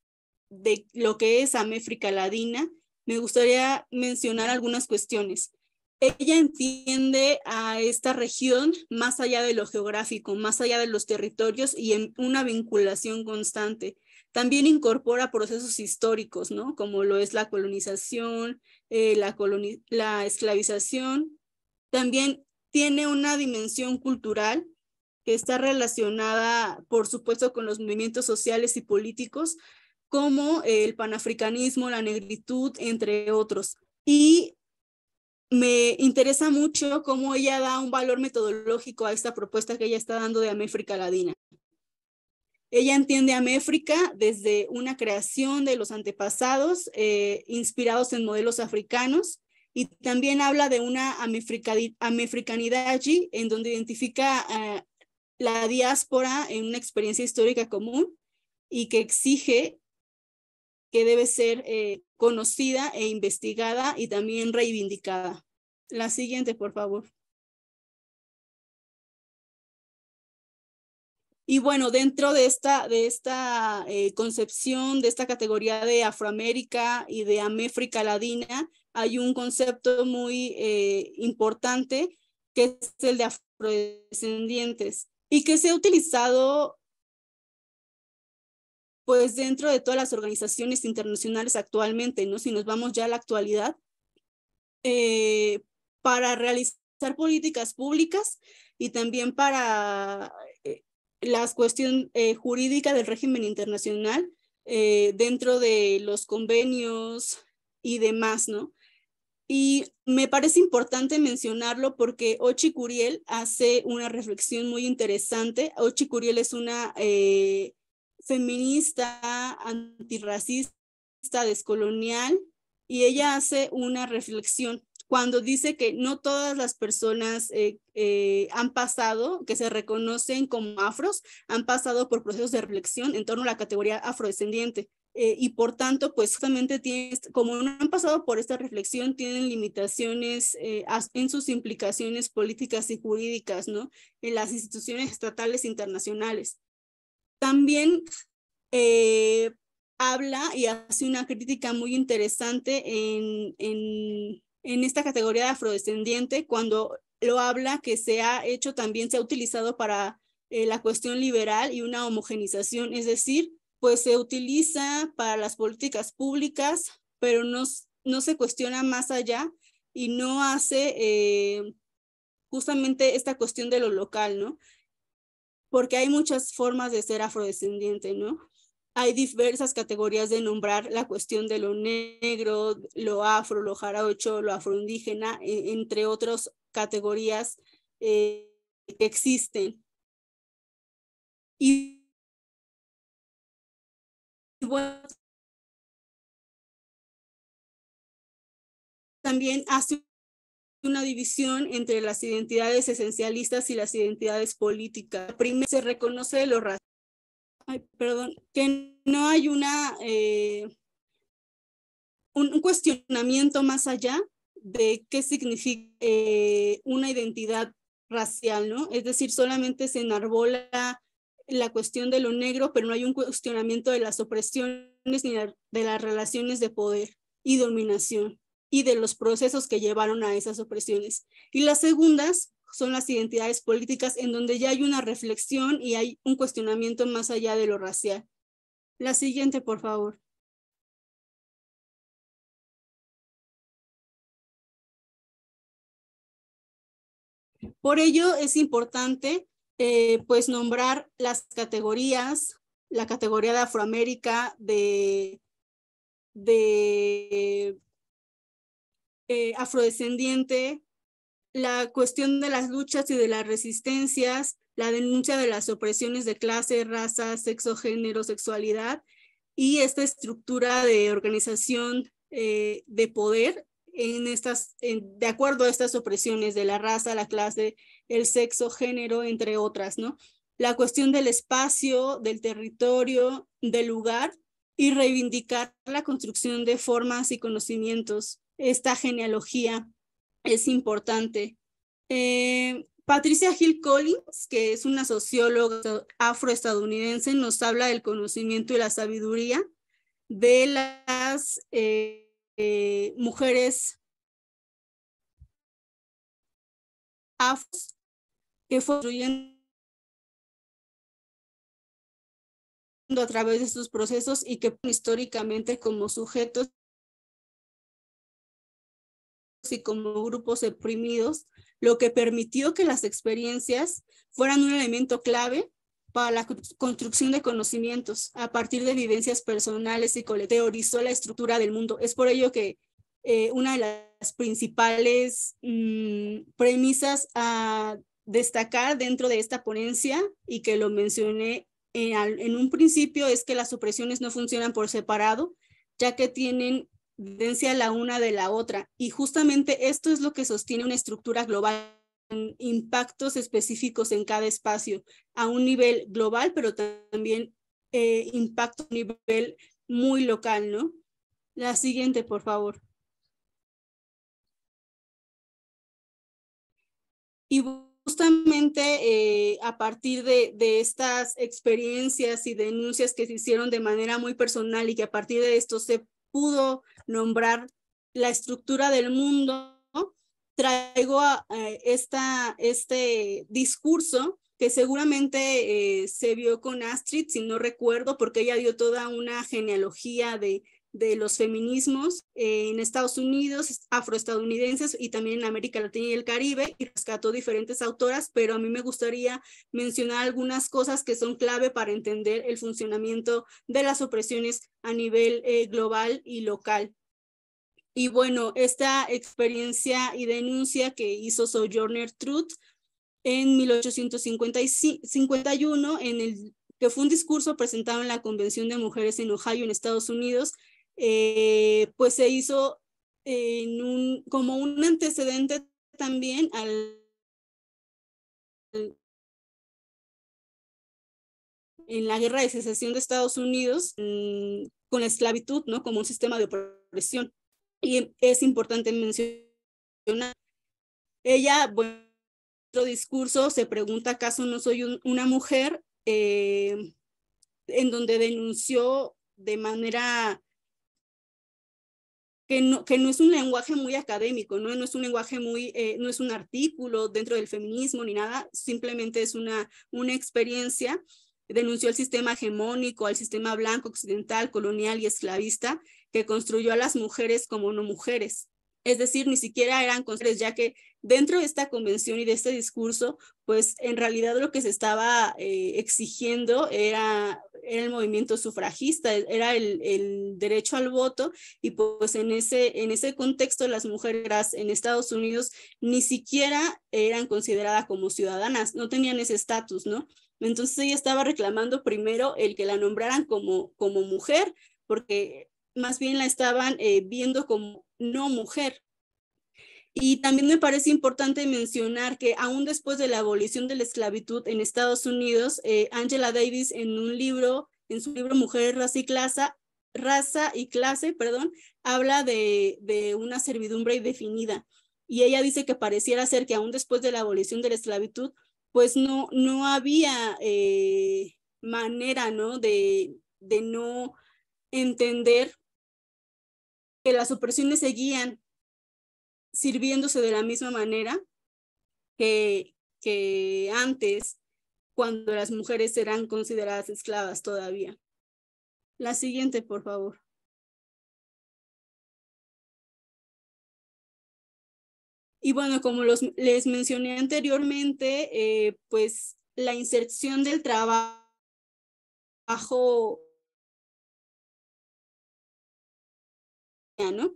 de lo que es América Latina me gustaría mencionar algunas cuestiones. Ella entiende a esta región más allá de lo geográfico, más allá de los territorios y en una vinculación constante. También incorpora procesos históricos, ¿no? Como lo es la colonización, eh, la, la esclavización también tiene una dimensión cultural que está relacionada, por supuesto, con los movimientos sociales y políticos, como el panafricanismo, la negritud, entre otros. Y me interesa mucho cómo ella da un valor metodológico a esta propuesta que ella está dando de Améfrica Ladina. Ella entiende a Améfrica desde una creación de los antepasados eh, inspirados en modelos africanos y también habla de una amefricanidad allí, en donde identifica la diáspora en una experiencia histórica común y que exige que debe ser eh, conocida e investigada y también reivindicada. La siguiente, por favor. Y bueno, dentro de esta, eh, concepción, de esta categoría de Afroamérica y de Améfrica Latina, hay un concepto muy eh, importante que es el de afrodescendientes y que se ha utilizado pues dentro de todas las organizaciones internacionales actualmente, ¿no? Si nos vamos ya a la actualidad, eh, para realizar políticas públicas y también para eh, las la cuestión jurídica del régimen internacional dentro de los convenios y demás, ¿no? Y me parece importante mencionarlo porque Ochi Curiel hace una reflexión muy interesante. Ochi Curiel es una eh, feminista, antirracista, descolonial, y ella hace una reflexión cuando dice que no todas las personas eh, eh, han pasado, que se reconocen como afros, han pasado por procesos de reflexión en torno a la categoría afrodescendiente. Eh, y por tanto, pues justamente como no han pasado por esta reflexión, tienen limitaciones eh, en sus implicaciones políticas y jurídicas, ¿no? En las instituciones estatales internacionales. También eh, habla y hace una crítica muy interesante en, en, en esta categoría de afrodescendiente cuando lo habla que se ha hecho también, se ha utilizado para la cuestión liberal y una homogenización, es decir, pues se utiliza para las políticas públicas, pero no, no se cuestiona más allá y no hace eh, justamente esta cuestión de lo local, ¿no? Porque hay muchas formas de ser afrodescendiente, ¿no? Hay diversas categorías de nombrar la cuestión de lo negro, lo afro, lo jaraocho, lo afroindígena, e, entre otras categorías eh, que existen. Y también hace una división entre las identidades esencialistas y las identidades políticas. Primero se reconoce lo perdón, que no hay una eh, un, cuestionamiento más allá de qué significa eh, una identidad racial, ¿no? Es decir, solamente se enarbola la cuestión de lo negro, pero no hay un cuestionamiento de las opresiones ni de las relaciones de poder y dominación y de los procesos que llevaron a esas opresiones. Y las segundas son las identidades políticas en donde ya hay una reflexión y hay un cuestionamiento más allá de lo racial. La siguiente, por favor. Por ello es importante eh, pues nombrar las categorías, la categoría de Afroamérica, de, de eh, afrodescendiente, la cuestión de las luchas y de las resistencias, la denuncia de las opresiones de clase, raza, sexo, género, sexualidad y esta estructura de organización eh, de poder en estas, de acuerdo a estas opresiones de la raza, la clase, el sexo, género, entre otras, ¿no? La cuestión del espacio, del territorio, del lugar y reivindicar la construcción de formas y conocimientos. Esta genealogía es importante. Eh, Patricia Hill Collins, que es una socióloga afroestadounidense, nos habla del conocimiento y la sabiduría de las eh, eh, mujeres afros que fue construyendo a través de sus procesos y que históricamente como sujetos y como grupos oprimidos, lo que permitió que las experiencias fueran un elemento clave para la construcción de conocimientos a partir de vivencias personales y Teorizó la estructura del mundo. Es por ello que eh, una de las principales mm, premisas a destacar dentro de esta ponencia y que lo mencioné en, un principio es que las supresiones no funcionan por separado, ya que tienen dependencia la una de la otra. Y justamente esto es lo que sostiene una estructura global impactos específicos en cada espacio, a un nivel global, pero también eh, impacto a nivel muy local, ¿no? La siguiente, por favor. Y justamente eh, a partir de, de, estas experiencias y denuncias que se hicieron de manera muy personal y que a partir de esto se pudo nombrar la estructura del mundo, traigo eh, esta, este discurso que seguramente eh, se vio con Astrid, si no recuerdo, porque ella dio toda una genealogía de, de los feminismos en Estados Unidos, afroestadounidenses y también en América Latina y el Caribe, y rescató diferentes autoras, pero a mí me gustaría mencionar algunas cosas que son clave para entender el funcionamiento de las opresiones a nivel eh, global y local. Y bueno, esta experiencia y denuncia que hizo Sojourner Truth en 1851 en el que fue un discurso presentado en la Convención de Mujeres en Ohio, en Estados Unidos, eh, pues se hizo como un antecedente también al, en la guerra de secesión de Estados Unidos mm, con la esclavitud, ¿no? Como un sistema de opresión. Y es importante mencionar, ella, bueno, en otro discurso se pregunta, ¿acaso no soy una mujer? Eh, en donde denunció de manera que no, es un lenguaje muy académico, ¿no? es un lenguaje muy, eh, no es un artículo dentro del feminismo ni nada, simplemente es una, una experiencia. Denunció el sistema hegemónico, al sistema blanco, occidental, colonial y esclavista que construyó a las mujeres como no mujeres. Es decir, ni siquiera eran mujeres, ya que dentro de esta convención y de este discurso, pues en realidad lo que se estaba eh, exigiendo era, el movimiento sufragista, era el, derecho al voto y pues en ese, en ese contexto las mujeres en Estados Unidos ni siquiera eran consideradas como ciudadanas, no tenían ese estatus, ¿no? Entonces ella estaba reclamando primero el que la nombraran como, como mujer, porque más bien la estaban eh, viendo como no mujer, y también me parece importante mencionar que aún después de la abolición de la esclavitud en Estados Unidos, eh, Angela Davis en un libro, en su libro Mujeres, Raza y Clase, raza y clase perdón, habla de, una servidumbre indefinida. Y ella dice que pareciera ser que aún después de la abolición de la esclavitud, pues no, no había eh, manera, ¿no? De, de no entender que las opresiones seguían sirviéndose de la misma manera que, que antes, cuando las mujeres eran consideradas esclavas todavía. La siguiente, por favor. Y bueno, como les mencioné anteriormente, eh, pues la inserción del trabajo, ¿no?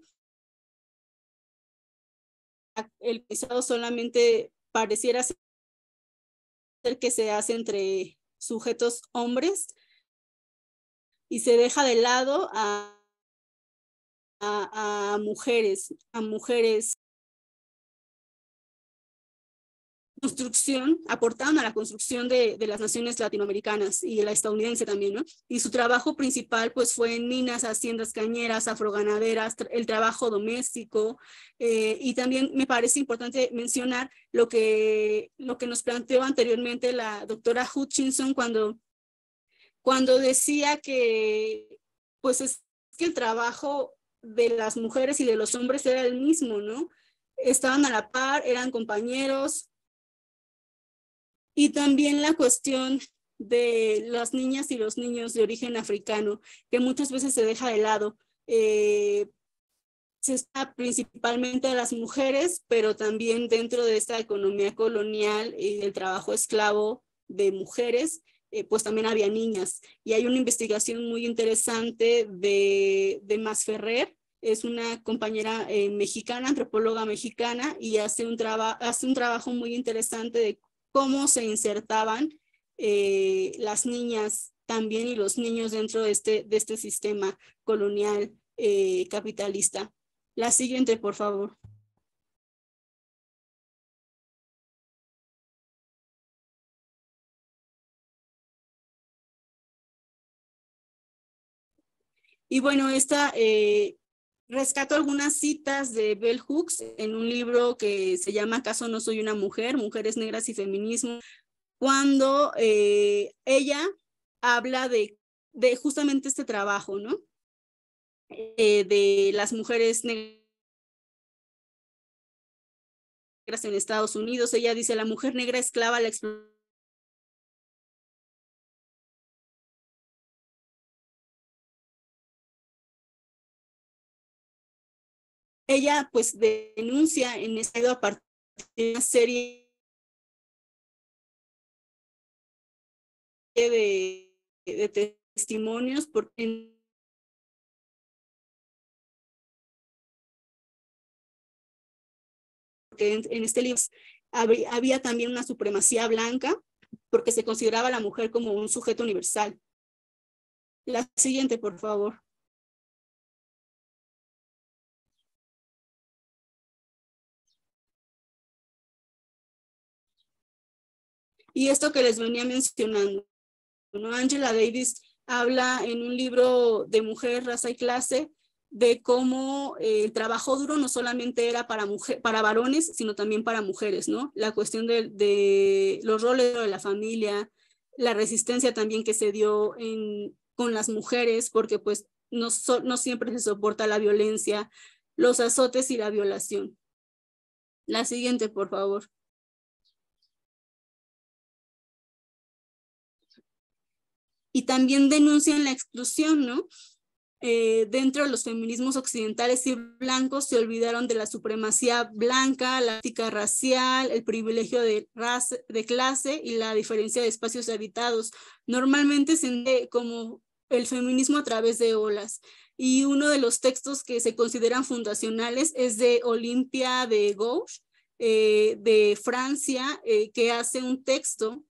el pisado solamente pareciera ser que se hace entre sujetos hombres y se deja de lado a, a mujeres, a mujeres construcción, aportaron a la construcción de, las naciones latinoamericanas y la estadounidense también, ¿no? Y su trabajo principal, pues, fue en minas, haciendas cañeras, afroganaderas, el trabajo doméstico, eh, y también me parece importante mencionar lo que, lo que nos planteó anteriormente la doctora Hutchinson cuando, cuando decía que, pues, es que el trabajo de las mujeres y de los hombres era el mismo, ¿no? Estaban a la par, eran compañeros, y también la cuestión de las niñas y los niños de origen africano, que muchas veces se deja de lado. Eh, se está principalmente a las mujeres, pero también dentro de esta economía colonial y del trabajo esclavo de mujeres, eh, pues también había niñas. Y hay una investigación muy interesante de, de Mas Ferrer, es una compañera eh, mexicana, antropóloga mexicana, y hace un, hace un trabajo muy interesante de cómo se insertaban eh, las niñas también y los niños dentro de este, de este sistema colonial eh, capitalista. La siguiente, por favor. Y bueno, esta eh, rescato algunas citas de Bell Hooks en un libro que se llama ¿Acaso no soy una mujer? Mujeres negras y feminismo, cuando eh, ella habla de, de, justamente este trabajo, ¿no? Eh, de las mujeres negras en Estados Unidos. Ella dice, la mujer negra esclava la explotación ella pues denuncia en ese a una serie de, de testimonios porque en, este libro había, había también una supremacía blanca porque se consideraba a la mujer como un sujeto universal. La siguiente, por favor. Y esto que les venía mencionando, Angela Davis habla en un libro de Mujer, Raza y Clase de cómo eh, el trabajo duro no solamente era para, para varones, sino también para mujeres, ¿no? La cuestión de, los roles de la familia, la resistencia también que se dio con las mujeres, porque pues no siempre se soporta la violencia, los azotes y la violación. La siguiente, por favor. y también denuncian la exclusión, ¿no? Eh, dentro de los feminismos occidentales y blancos se olvidaron de la supremacía blanca, la ética racial, el privilegio de, de clase y la diferencia de espacios habitados. Normalmente se entiende como el feminismo a través de olas. Y uno de los textos que se consideran fundacionales es de Olimpia de Gauche, eh, de Francia, eh, que hace un texto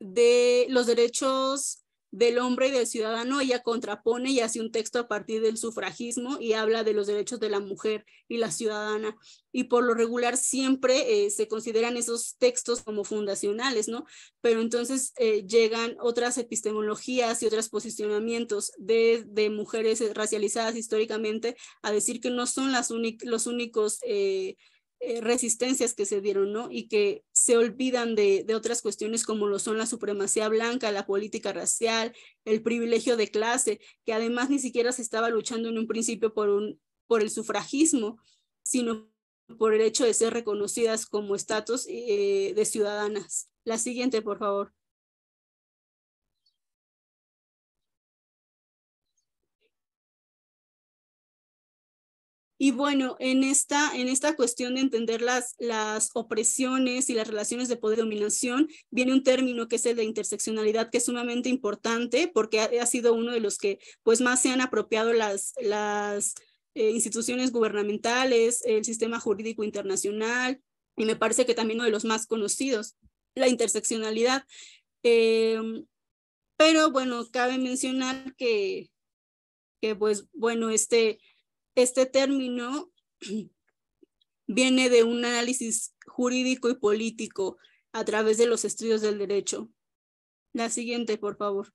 de los derechos del hombre y del ciudadano, ella contrapone y hace un texto a partir del sufragismo y habla de los derechos de la mujer y la ciudadana. Y por lo regular siempre eh, se consideran esos textos como fundacionales, ¿no? Pero entonces eh, llegan otras epistemologías y otros posicionamientos de, mujeres racializadas históricamente a decir que no son las los únicos... Eh, eh, resistencias que se dieron, ¿no? Y que se olvidan de, otras cuestiones como lo son la supremacía blanca, la política racial, el privilegio de clase, que además ni siquiera se estaba luchando en un principio por, un, por el sufragismo, sino por el hecho de ser reconocidas como estatus eh, de ciudadanas. La siguiente, por favor. Y bueno, en esta, en esta cuestión de entender las, las opresiones y las relaciones de poder y dominación, viene un término que es el de interseccionalidad, que es sumamente importante porque ha, sido uno de los que pues, más se han apropiado las, las eh, instituciones gubernamentales, el sistema jurídico internacional, y me parece que también uno de los más conocidos, la interseccionalidad. Em, pero bueno, cabe mencionar que, que pues bueno, este este término <clears throat> viene de un análisis jurídico y político a través de los estudios del derecho. La siguiente, por favor.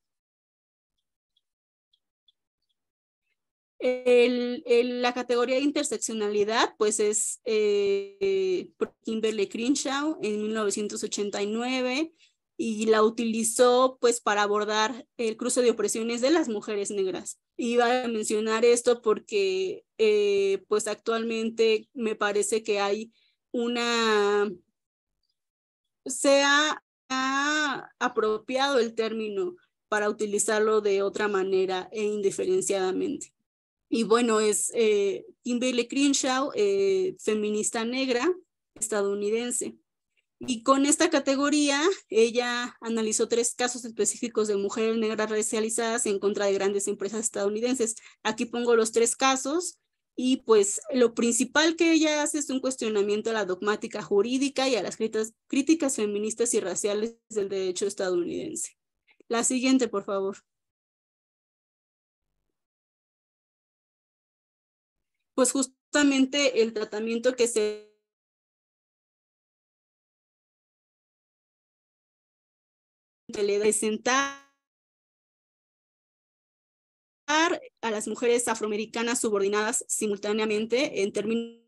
la categoría de interseccionalidad, pues es eh, por Kimberly Crenshaw en 1989 y la utilizó pues para abordar el cruce de opresiones de las mujeres negras. Iba a mencionar esto porque eh, pues actualmente me parece que hay una, se ha, apropiado el término para utilizarlo de otra manera e indiferenciadamente. Y bueno, es eh, Kimberly Crenshaw, eh, feminista negra estadounidense. Y con esta categoría, ella analizó tres casos específicos de mujeres negras racializadas en contra de grandes empresas estadounidenses. Aquí pongo los tres casos y pues lo principal que ella hace es un cuestionamiento a la dogmática jurídica y a las críticas feministas y raciales del derecho estadounidense. La siguiente, por favor. Pues justamente el tratamiento que se Se le da a las mujeres afroamericanas subordinadas simultáneamente en términos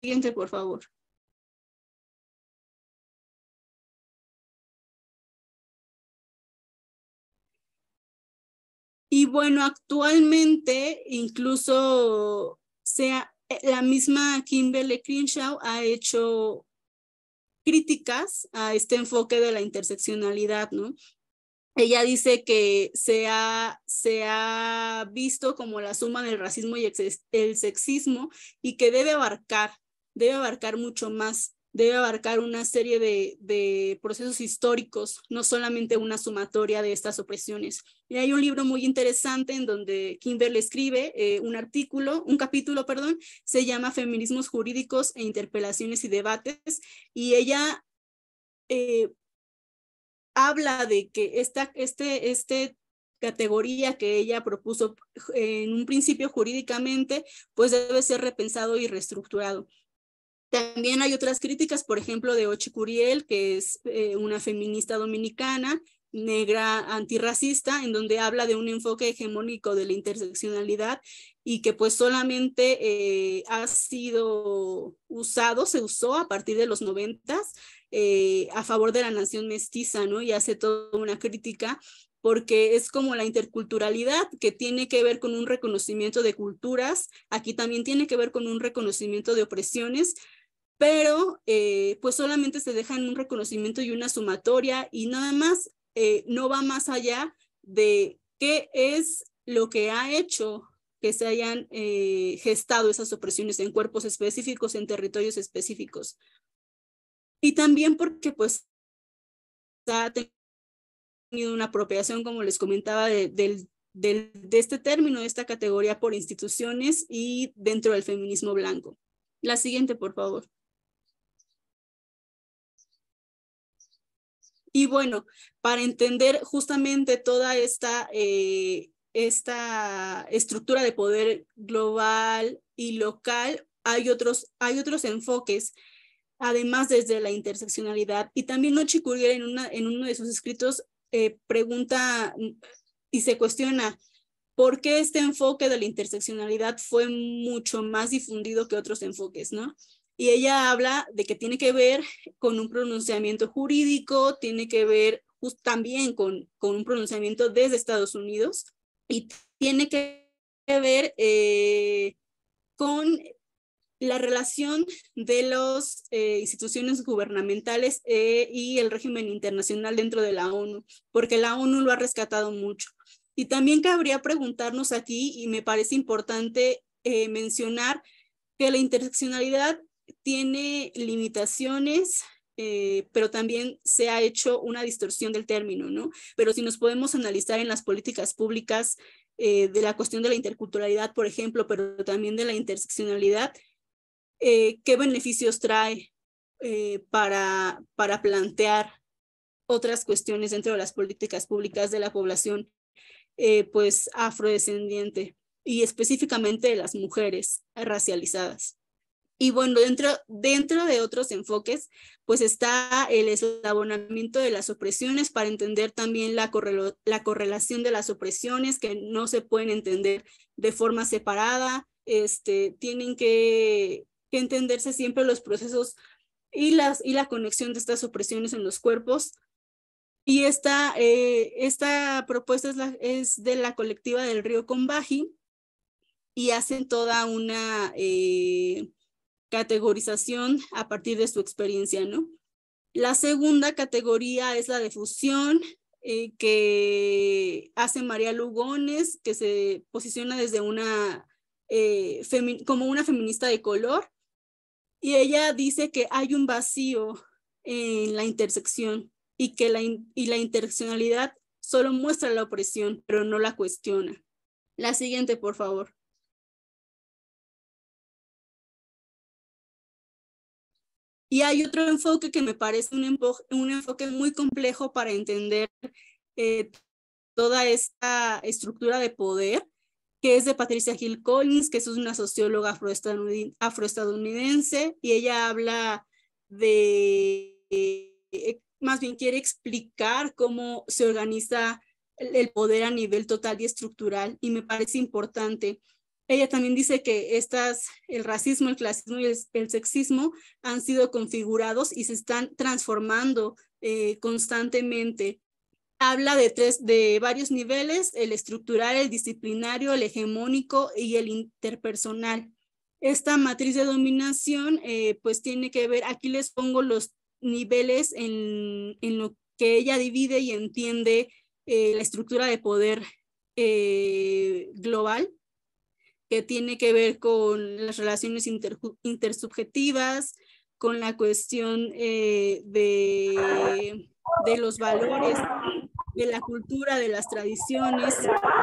siguiente, por favor. Y bueno, actualmente incluso sea la misma Kimberly Crenshaw ha hecho críticas a este enfoque de la interseccionalidad, ¿no? Ella dice que se ha, se ha visto como la suma del racismo y el sexismo y que debe abarcar, debe abarcar mucho más debe abarcar una serie de, procesos históricos, no solamente una sumatoria de estas opresiones. Y hay un libro muy interesante en donde le escribe eh, un artículo, un capítulo, perdón, se llama Feminismos Jurídicos e Interpelaciones y Debates, y ella eh, habla de que esta este, este categoría que ella propuso eh, en un principio jurídicamente, pues debe ser repensado y reestructurado. También hay otras críticas, por ejemplo, de Ochi Curiel, que es eh, una feminista dominicana, negra antirracista, en donde habla de un enfoque hegemónico de la interseccionalidad y que pues solamente eh, ha sido usado, se usó a partir de los noventas eh, a favor de la nación mestiza, ¿no? Y hace toda una crítica porque es como la interculturalidad que tiene que ver con un reconocimiento de culturas, aquí también tiene que ver con un reconocimiento de opresiones, pero eh, pues solamente se dejan un reconocimiento y una sumatoria y nada más eh, no va más allá de qué es lo que ha hecho que se hayan eh, gestado esas opresiones en cuerpos específicos, en territorios específicos. Y también porque pues ha tenido una apropiación, como les comentaba, de este término, de esta categoría por instituciones y dentro del feminismo blanco. La siguiente, por favor. Y bueno, para entender justamente toda esta, eh, esta estructura de poder global y local, hay otros, hay otros enfoques además desde la interseccionalidad. Y también Nochi en, en uno de sus escritos eh, pregunta y se cuestiona por qué este enfoque de la interseccionalidad fue mucho más difundido que otros enfoques, ¿no? y ella habla de que tiene que ver con un pronunciamiento jurídico, tiene que ver también con, con, un pronunciamiento desde Estados Unidos y tiene que ver eh, con la relación de las eh, instituciones gubernamentales eh, y el régimen internacional dentro de la ONU, porque la ONU lo ha rescatado mucho. Y también cabría preguntarnos aquí, y me parece importante mencionar, que la interseccionalidad tiene limitaciones, eh, pero también se ha hecho una distorsión del término, ¿no? Pero si nos podemos analizar en las políticas públicas eh, de la cuestión de la interculturalidad, por ejemplo, pero también de la interseccionalidad, eh, ¿qué beneficios trae para, para plantear otras cuestiones dentro de las políticas públicas de la población pues afrodescendiente y específicamente de las mujeres racializadas? Y bueno, dentro, dentro de otros enfoques, pues está el eslabonamiento de las opresiones para entender también la, la correlación de las opresiones que no se pueden entender de forma separada, este, tienen que, entenderse siempre los procesos y, las, y la conexión de estas opresiones en los cuerpos. Y esta, eh, esta propuesta es, la, es, de la colectiva del río Combaji y hacen toda una... Eh, categorización a partir de su experiencia, ¿no? La segunda categoría es la de fusión eh, que hace María Lugones, que se posiciona desde una, eh, como una feminista de color, y ella dice que hay un vacío en la intersección y que la, y la interseccionalidad solo muestra la opresión, pero no la cuestiona. La siguiente, por favor. Y hay otro enfoque que me parece un, enfoque, muy complejo para entender eh, toda esta estructura de poder, que es de Patricia Gil Collins, que es una socióloga afroestadounidense, y ella habla de, eh, más bien quiere explicar cómo se organiza el poder a nivel total y estructural, y me parece importante ella también dice que estas, el racismo, el clasismo y el, sexismo han sido configurados y se están transformando eh, constantemente. Habla de, tres, de varios niveles, el estructural, el disciplinario, el hegemónico y el interpersonal. Esta matriz de dominación eh, pues tiene que ver, aquí les pongo los niveles en, lo que ella divide y entiende eh, la estructura de poder global que tiene que ver con las relaciones intersubjetivas, con la cuestión eh, de, de los valores, de la cultura, de las tradiciones,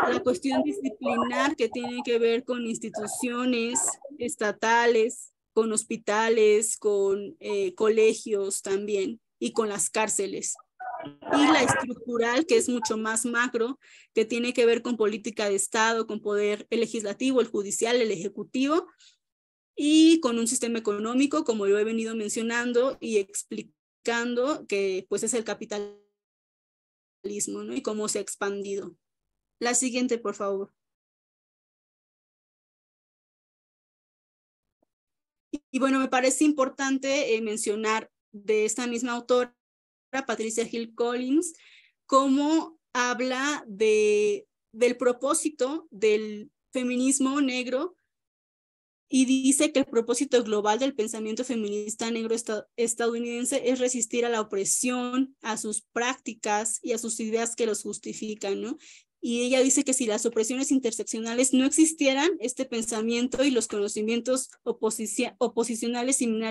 la cuestión disciplinar que tiene que ver con instituciones estatales, con hospitales, con eh, colegios también y con las cárceles y la estructural, que es mucho más macro, que tiene que ver con política de Estado, con poder legislativo, el judicial, el ejecutivo, y con un sistema económico, como yo he venido mencionando y explicando, que pues es el capitalismo, ¿no? Y cómo se ha expandido. La siguiente, por favor. Y, bueno, me parece importante eh, mencionar de esta misma autora Patricia Hill Collins, cómo habla de, del propósito del feminismo negro y dice que el propósito global del pensamiento feminista negro estadounidense es resistir a la opresión, a sus prácticas y a sus ideas que los justifican, ¿no? Y ella dice que si las opresiones interseccionales no existieran, este pensamiento y los conocimientos oposicionales y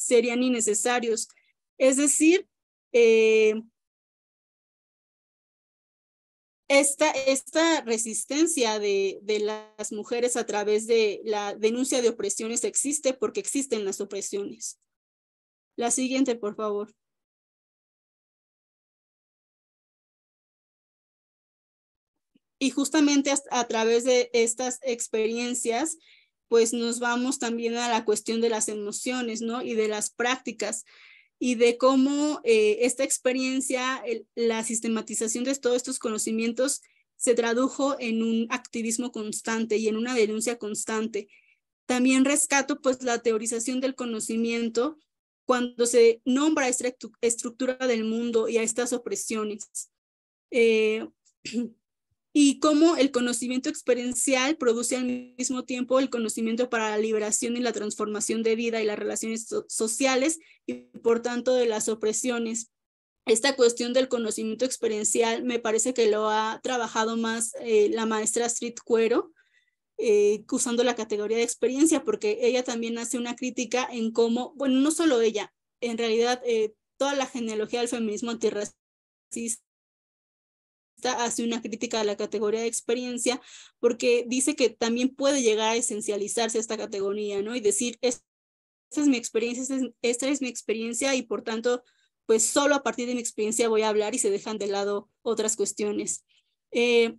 serían innecesarios. Es decir, eh, esta, resistencia de, las mujeres a través de la denuncia de opresiones existe porque existen las opresiones. La siguiente, por favor. Y justamente a, través de estas experiencias, pues nos vamos también a la cuestión de las emociones, ¿no? Y de las prácticas y de cómo eh, esta experiencia, la sistematización de todos estos conocimientos se tradujo en un activismo constante y en una denuncia constante. También rescato pues la teorización del conocimiento cuando se nombra esta estructura del mundo y a estas opresiones. Eh, <clears throat> y cómo el conocimiento experiencial produce al mismo tiempo el conocimiento para la liberación y la transformación de vida y las relaciones sociales y por tanto de las opresiones. Esta cuestión del conocimiento experiencial me parece que lo ha trabajado más eh, la maestra Street Cuero, eh, usando la categoría de experiencia, porque ella también hace una crítica en cómo, bueno, no solo ella, en realidad eh, toda la genealogía del feminismo antirracista hace una crítica a la categoría de experiencia porque dice que también puede llegar a esencializarse esta categoría, ¿no? Y decir, esta es mi experiencia, esta es, mi experiencia y por tanto, pues solo a partir de mi experiencia voy a hablar y se dejan de lado otras cuestiones. Eh,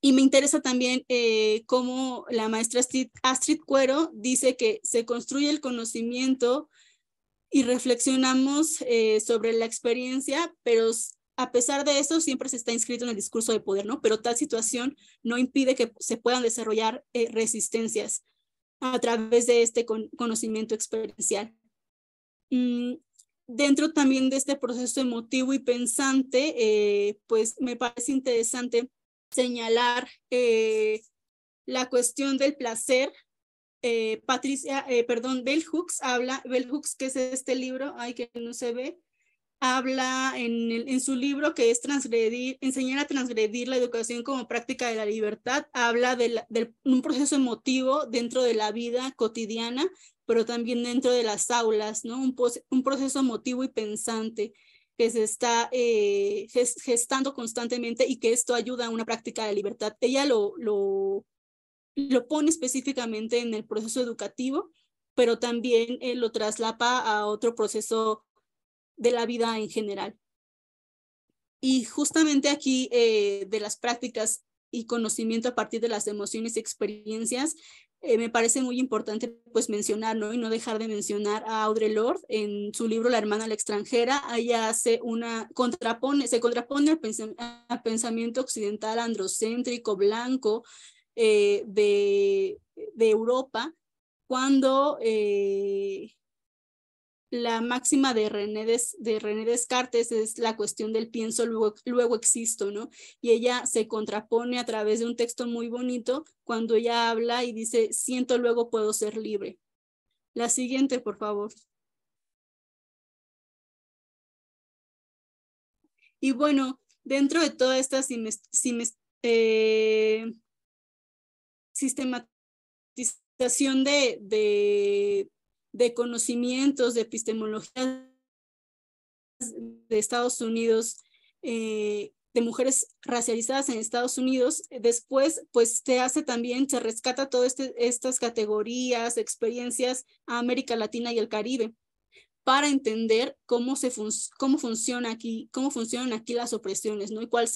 y me interesa también eh, cómo la maestra Astrid, Cuero dice que se construye el conocimiento y reflexionamos eh, sobre la experiencia, pero a pesar de eso, siempre se está inscrito en el discurso de poder, ¿no? Pero tal situación no impide que se puedan desarrollar eh, resistencias a través de este conocimiento experiencial. Mm, dentro también de este proceso emotivo y pensante, eh, pues me parece interesante señalar eh, la cuestión del placer. Patricia, perdón, Bell Hooks habla, Bell Hooks, que es este libro, ay, que no se ve, habla en, su libro que es transgredir, enseñar a transgredir la educación como práctica de la libertad, habla de, un proceso emotivo dentro de la vida cotidiana, pero también dentro de las aulas, ¿no? Un, proceso emotivo y pensante que se está eh, gestando constantemente y que esto ayuda a una práctica de libertad. Ella lo, lo, pone específicamente en el proceso educativo, pero también eh, lo traslapa a otro proceso de la vida en general. Y justamente aquí eh, de las prácticas y conocimiento a partir de las emociones y experiencias, eh, me parece muy importante pues mencionar, Y no dejar de mencionar a Audre Lorde en su libro La hermana la extranjera, ella hace una, contrapone, se contrapone al, pensamiento occidental androcéntrico, blanco, eh, de, Europa, cuando la máxima de René, de René Descartes es la cuestión del pienso, luego, luego existo, ¿no? Y ella se contrapone a través de un texto muy bonito cuando ella habla y dice, siento luego puedo ser libre. La siguiente, por favor. Y bueno, dentro de toda esta eh, sistematización de, de conocimientos de epistemología de Estados Unidos, eh, de mujeres racializadas en Estados Unidos. Después, pues se hace también, se rescata todas este, estas categorías, experiencias a América Latina y el Caribe para entender cómo, se cómo, funciona aquí, cómo funcionan aquí las opresiones, ¿no? Y cuál,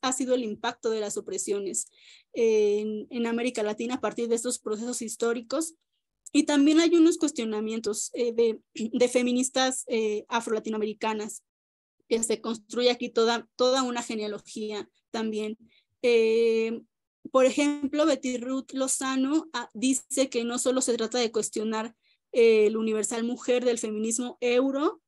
ha sido el impacto de las opresiones en, América Latina a partir de estos procesos históricos y también hay unos cuestionamientos eh, de, feministas eh, afro-latinoamericanas, que se construye aquí toda, toda una genealogía también. Eh, por ejemplo, Betty Ruth Lozano ah, dice que no solo se trata de cuestionar el universal mujer del feminismo euro,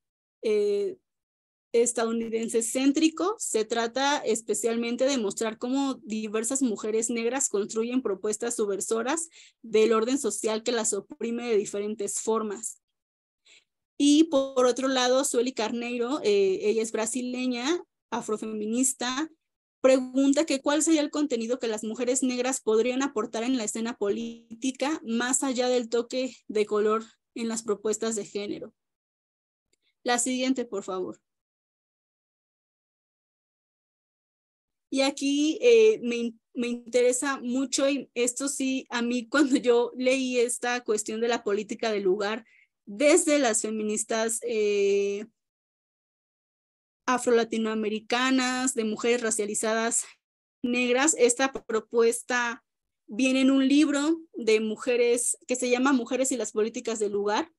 estadounidense céntrico. Se trata especialmente de mostrar cómo diversas mujeres negras construyen propuestas subversoras del orden social que las oprime de diferentes formas. Y por otro lado, Sueli Carneiro, eh, ella es brasileña, afrofeminista, pregunta que cuál sería el contenido que las mujeres negras podrían aportar en la escena política más allá del toque de color en las propuestas de género. La siguiente, por favor. Y aquí eh, me, interesa mucho, y esto sí, a mí cuando yo leí esta cuestión de la política del lugar desde las feministas eh, afro-latinoamericanas, de mujeres racializadas negras, esta propuesta viene en un libro de mujeres que se llama Mujeres y las políticas del lugar.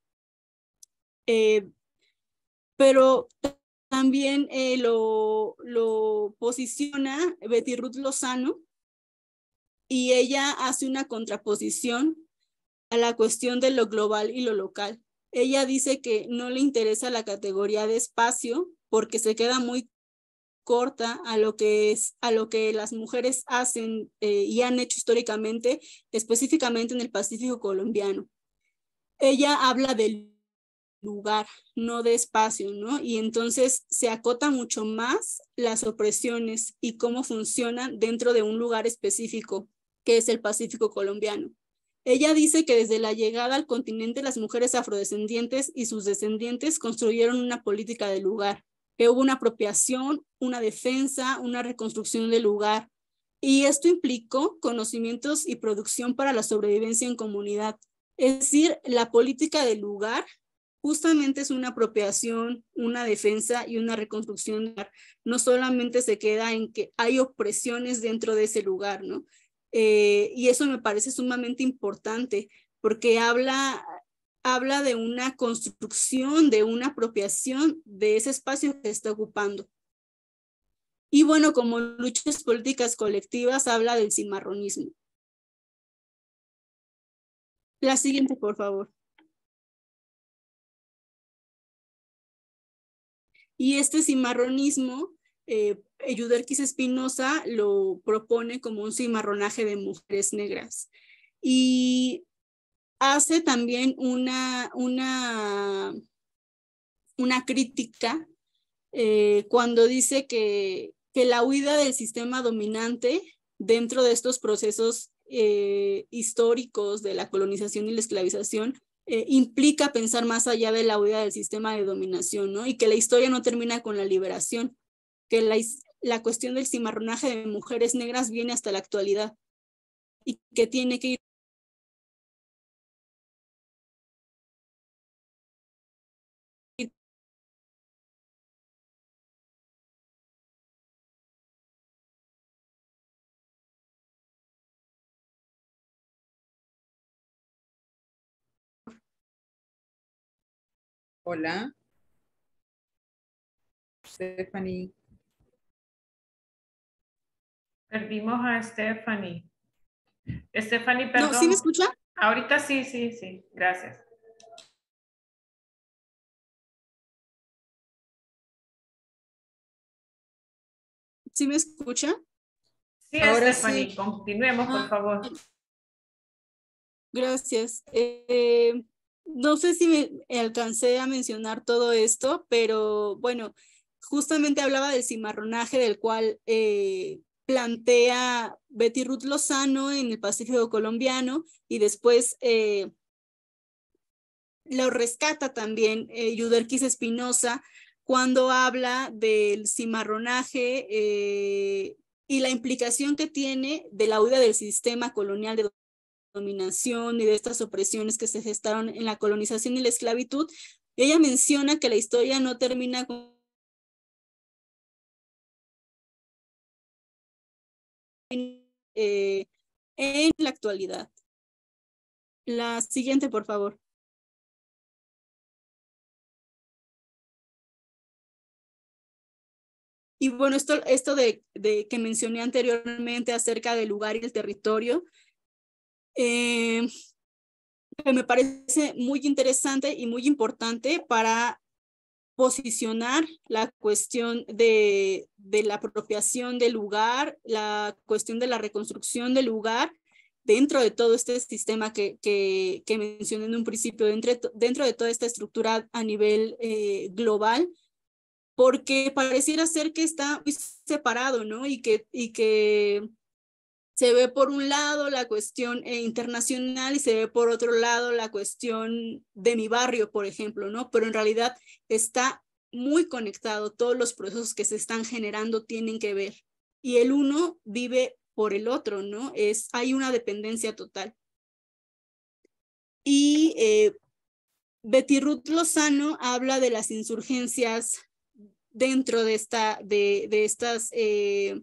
Eh, pero también eh, lo, posiciona Betty Ruth Lozano y ella hace una contraposición a la cuestión de lo global y lo local. Ella dice que no le interesa la categoría de espacio porque se queda muy corta a lo que es a lo que las mujeres hacen eh, y han hecho históricamente, específicamente en el Pacífico colombiano. Ella habla del lugar, no de espacio, ¿no? Y entonces se acota mucho más las opresiones y cómo funcionan dentro de un lugar específico, que es el Pacífico colombiano. Ella dice que desde la llegada al continente las mujeres afrodescendientes y sus descendientes construyeron una política de lugar, que hubo una apropiación, una defensa, una reconstrucción del lugar. Y esto implicó conocimientos y producción para la sobrevivencia en comunidad. Es decir, la política del lugar justamente es una apropiación, una defensa y una reconstrucción. No solamente se queda en que hay opresiones dentro de ese lugar, ¿no? Eh, y eso me parece sumamente importante porque habla, habla de una construcción, de una apropiación de ese espacio que está ocupando. Y bueno, como luchas políticas colectivas, habla del cimarronismo. La siguiente, por favor. Y este cimarronismo, eh, Espinosa lo propone como un cimarronaje de mujeres negras. Y hace también una, una, una crítica eh, cuando dice que, que la huida del sistema dominante dentro de estos procesos eh, históricos de la colonización y la esclavización eh, implica pensar más allá de la huida del sistema de dominación, ¿no? Y que la historia no termina con la liberación, que la, la cuestión del cimarronaje de mujeres negras viene hasta la actualidad y que tiene que ir Hola. Stephanie. Perdimos a Stephanie. Stephanie, perdón. ¿Sí me escucha? Ahorita sí, sí, sí. Gracias. ¿Sí me escucha? Sí, Stephanie, continuemos, por ah, favor. Gracias. Eh, no sé si me alcancé a mencionar todo esto, pero bueno, justamente hablaba del cimarronaje del cual eh, plantea Betty Ruth Lozano en el Pacífico colombiano y después eh, lo rescata también eh, Yuderquis Espinosa cuando habla del cimarronaje eh, y la implicación que tiene de la huida del sistema colonial de dominación y de estas opresiones que se gestaron en la colonización y la esclavitud. Y ella menciona que la historia no termina eh, en la actualidad. La siguiente, por favor. Y bueno, esto, esto de, que mencioné anteriormente acerca del lugar y el territorio, eh, me parece muy interesante y muy importante para posicionar la cuestión de, de, la apropiación del lugar, la cuestión de la reconstrucción del lugar dentro de todo este sistema que, que, que mencioné en un principio, dentro, de toda esta estructura a nivel eh, global, porque pareciera ser que está muy separado, ¿no? Y que, y que se ve por un lado la cuestión eh, internacional y se ve por otro lado la cuestión de mi barrio, por ejemplo, ¿no? Pero en realidad está muy conectado, todos los procesos que se están generando tienen que ver y el uno vive por el otro, ¿no? Es, hay una dependencia total. Y eh, Betty Ruth Lozano habla de las insurgencias dentro de, esta, de, estas... Eh,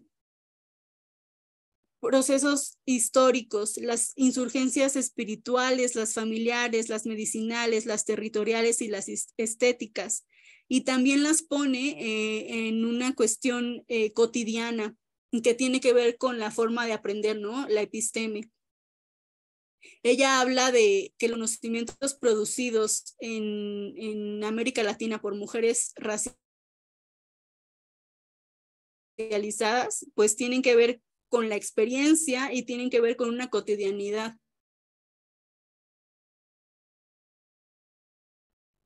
procesos históricos, las insurgencias espirituales, las familiares, las medicinales, las territoriales y las estéticas. Y también las pone eh, en una cuestión eh, cotidiana que tiene que ver con la forma de aprender, ¿no? La episteme. Ella habla de que los conocimientos producidos en, en América Latina por mujeres racializadas, pues tienen que ver con la experiencia y tienen que ver con una cotidianidad.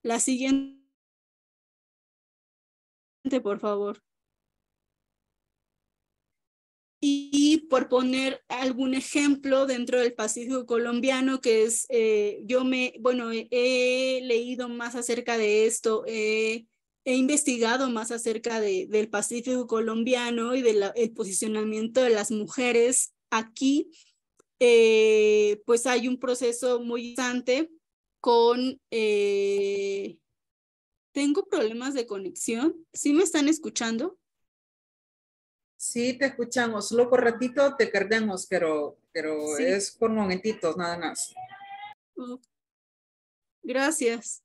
La siguiente, por favor. Y, por poner algún ejemplo dentro del Pacífico colombiano, que es, eh, yo me, bueno, he, leído más acerca de esto, eh, he investigado más acerca del Pacífico colombiano y del posicionamiento de las mujeres aquí, eh, pues hay un proceso muy interesante con... Eh, tengo problemas de conexión. ¿Sí me están escuchando? Sí, te escuchamos. Solo por ratito te perdemos, pero, pero es por momentitos nada más. Gracias.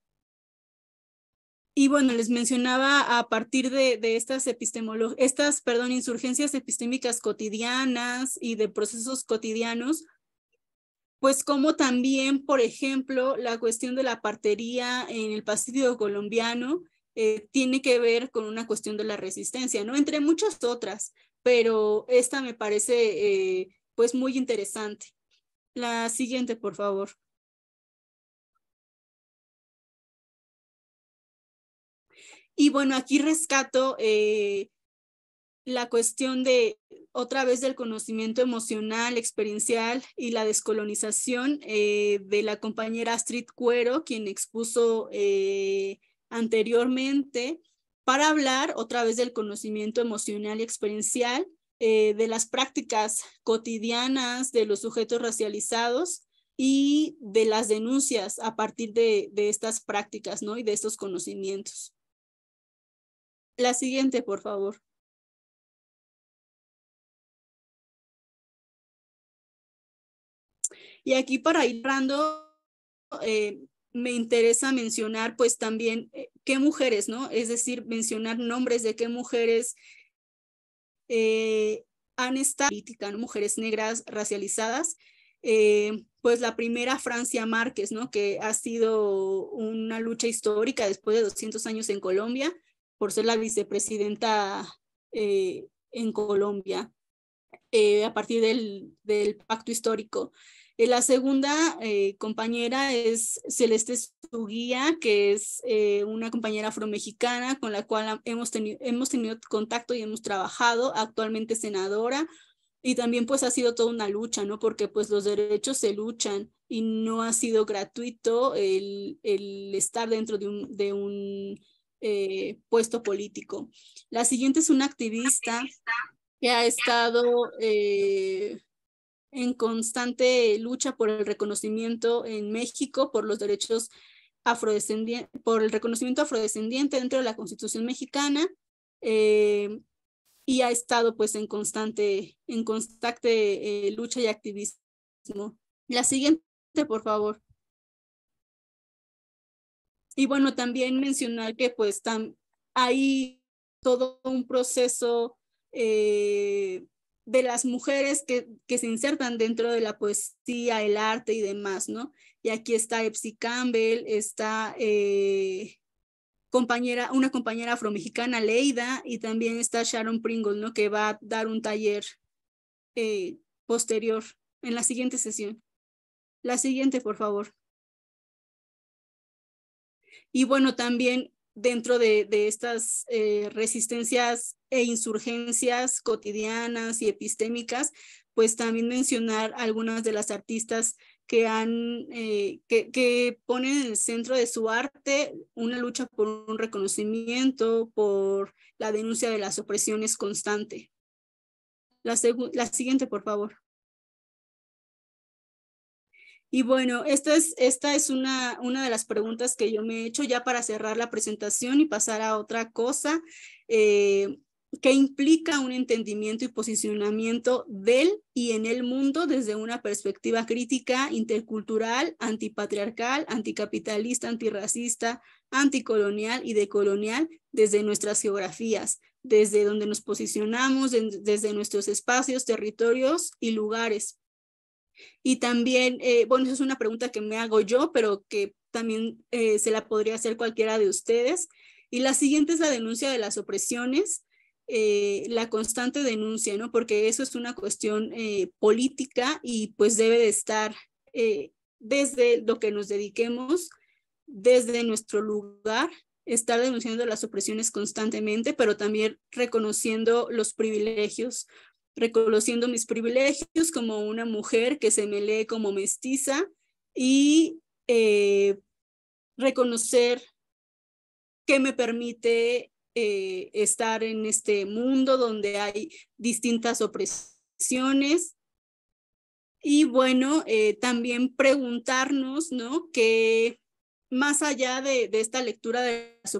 Y bueno, les mencionaba a partir de, de estas, estas perdón, insurgencias epistémicas cotidianas y de procesos cotidianos, pues como también, por ejemplo, la cuestión de la partería en el pasillo colombiano eh, tiene que ver con una cuestión de la resistencia, ¿no? Entre muchas otras, pero esta me parece eh, pues muy interesante. La siguiente, por favor. Y bueno, aquí rescato eh, la cuestión de otra vez del conocimiento emocional, experiencial y la descolonización eh, de la compañera Astrid Cuero, quien expuso eh, anteriormente, para hablar otra vez del conocimiento emocional y experiencial, de las prácticas cotidianas de los sujetos racializados y de las denuncias a partir de, de estas prácticas ¿no? y de estos conocimientos. La siguiente, por favor. Y aquí para ir rando, eh, me interesa mencionar pues también eh, qué mujeres, ¿no? Es decir, mencionar nombres de qué mujeres eh, han estado política, mujeres negras racializadas. pues la primera, Francia Márquez, ¿no? Que ha sido una lucha histórica después de 200 años en Colombia por ser la vicepresidenta eh, en Colombia eh, a partir del, del pacto histórico. Eh, la segunda compañera es Celeste Zuguía, que es una compañera afromexicana con la cual hemos, tenido hemos tenido contacto y hemos trabajado, actualmente senadora, y también pues ha sido toda una lucha, ¿no? Porque pues los derechos se luchan y no ha sido gratuito el, el estar dentro de un, de un eh, puesto político. La siguiente es una activista que ha estado eh, en constante lucha por el reconocimiento en México, por los derechos afrodescendientes, por el reconocimiento afrodescendiente dentro de la Constitución mexicana. Eh, y ha estado pues en constante, en constante lucha y activismo. La siguiente, por favor. Y bueno, también mencionar que pues hay todo un proceso eh, de las mujeres que, que, se insertan dentro de la poesía, el arte y demás, ¿no? Y aquí está Epsi Campbell, está eh, compañera, una compañera afromexicana, Leida, y también está Sharon Pringle, ¿no? Que va a dar un taller eh, posterior en la siguiente sesión. La siguiente, por favor. Y bueno, también dentro de, estas eh, resistencias e insurgencias cotidianas y epistémicas, pues también mencionar algunas de las artistas que han eh, que, ponen en el centro de su arte una lucha por un reconocimiento, por la denuncia de las opresiones constante. la siguiente, por favor. Y bueno, esta es, esta es una, una de las preguntas que yo me he hecho ya para cerrar la presentación y pasar a otra cosa. Eh, que implica un entendimiento y posicionamiento del y en el mundo desde una perspectiva crítica, intercultural, antipatriarcal, anticapitalista, antirracista, anticolonial y decolonial desde nuestras geografías, desde donde nos posicionamos, desde nuestros espacios, territorios y lugares, y también, eh, bueno, eso es una pregunta que me hago yo, pero que también eh, se la podría hacer cualquiera de ustedes. Y la siguiente es la denuncia de las opresiones, eh, la constante denuncia, ¿no? Porque eso es una cuestión política y pues debe de estar desde lo que nos dediquemos, desde nuestro lugar, estar denunciando las opresiones constantemente, pero también reconociendo los privilegios, reconociendo mis privilegios como una mujer que se me lee como mestiza y eh, reconocer que me permite eh, estar en este mundo donde hay distintas opresiones. Y bueno, eh, también preguntarnos, ¿no? Que más allá de, de esta lectura de las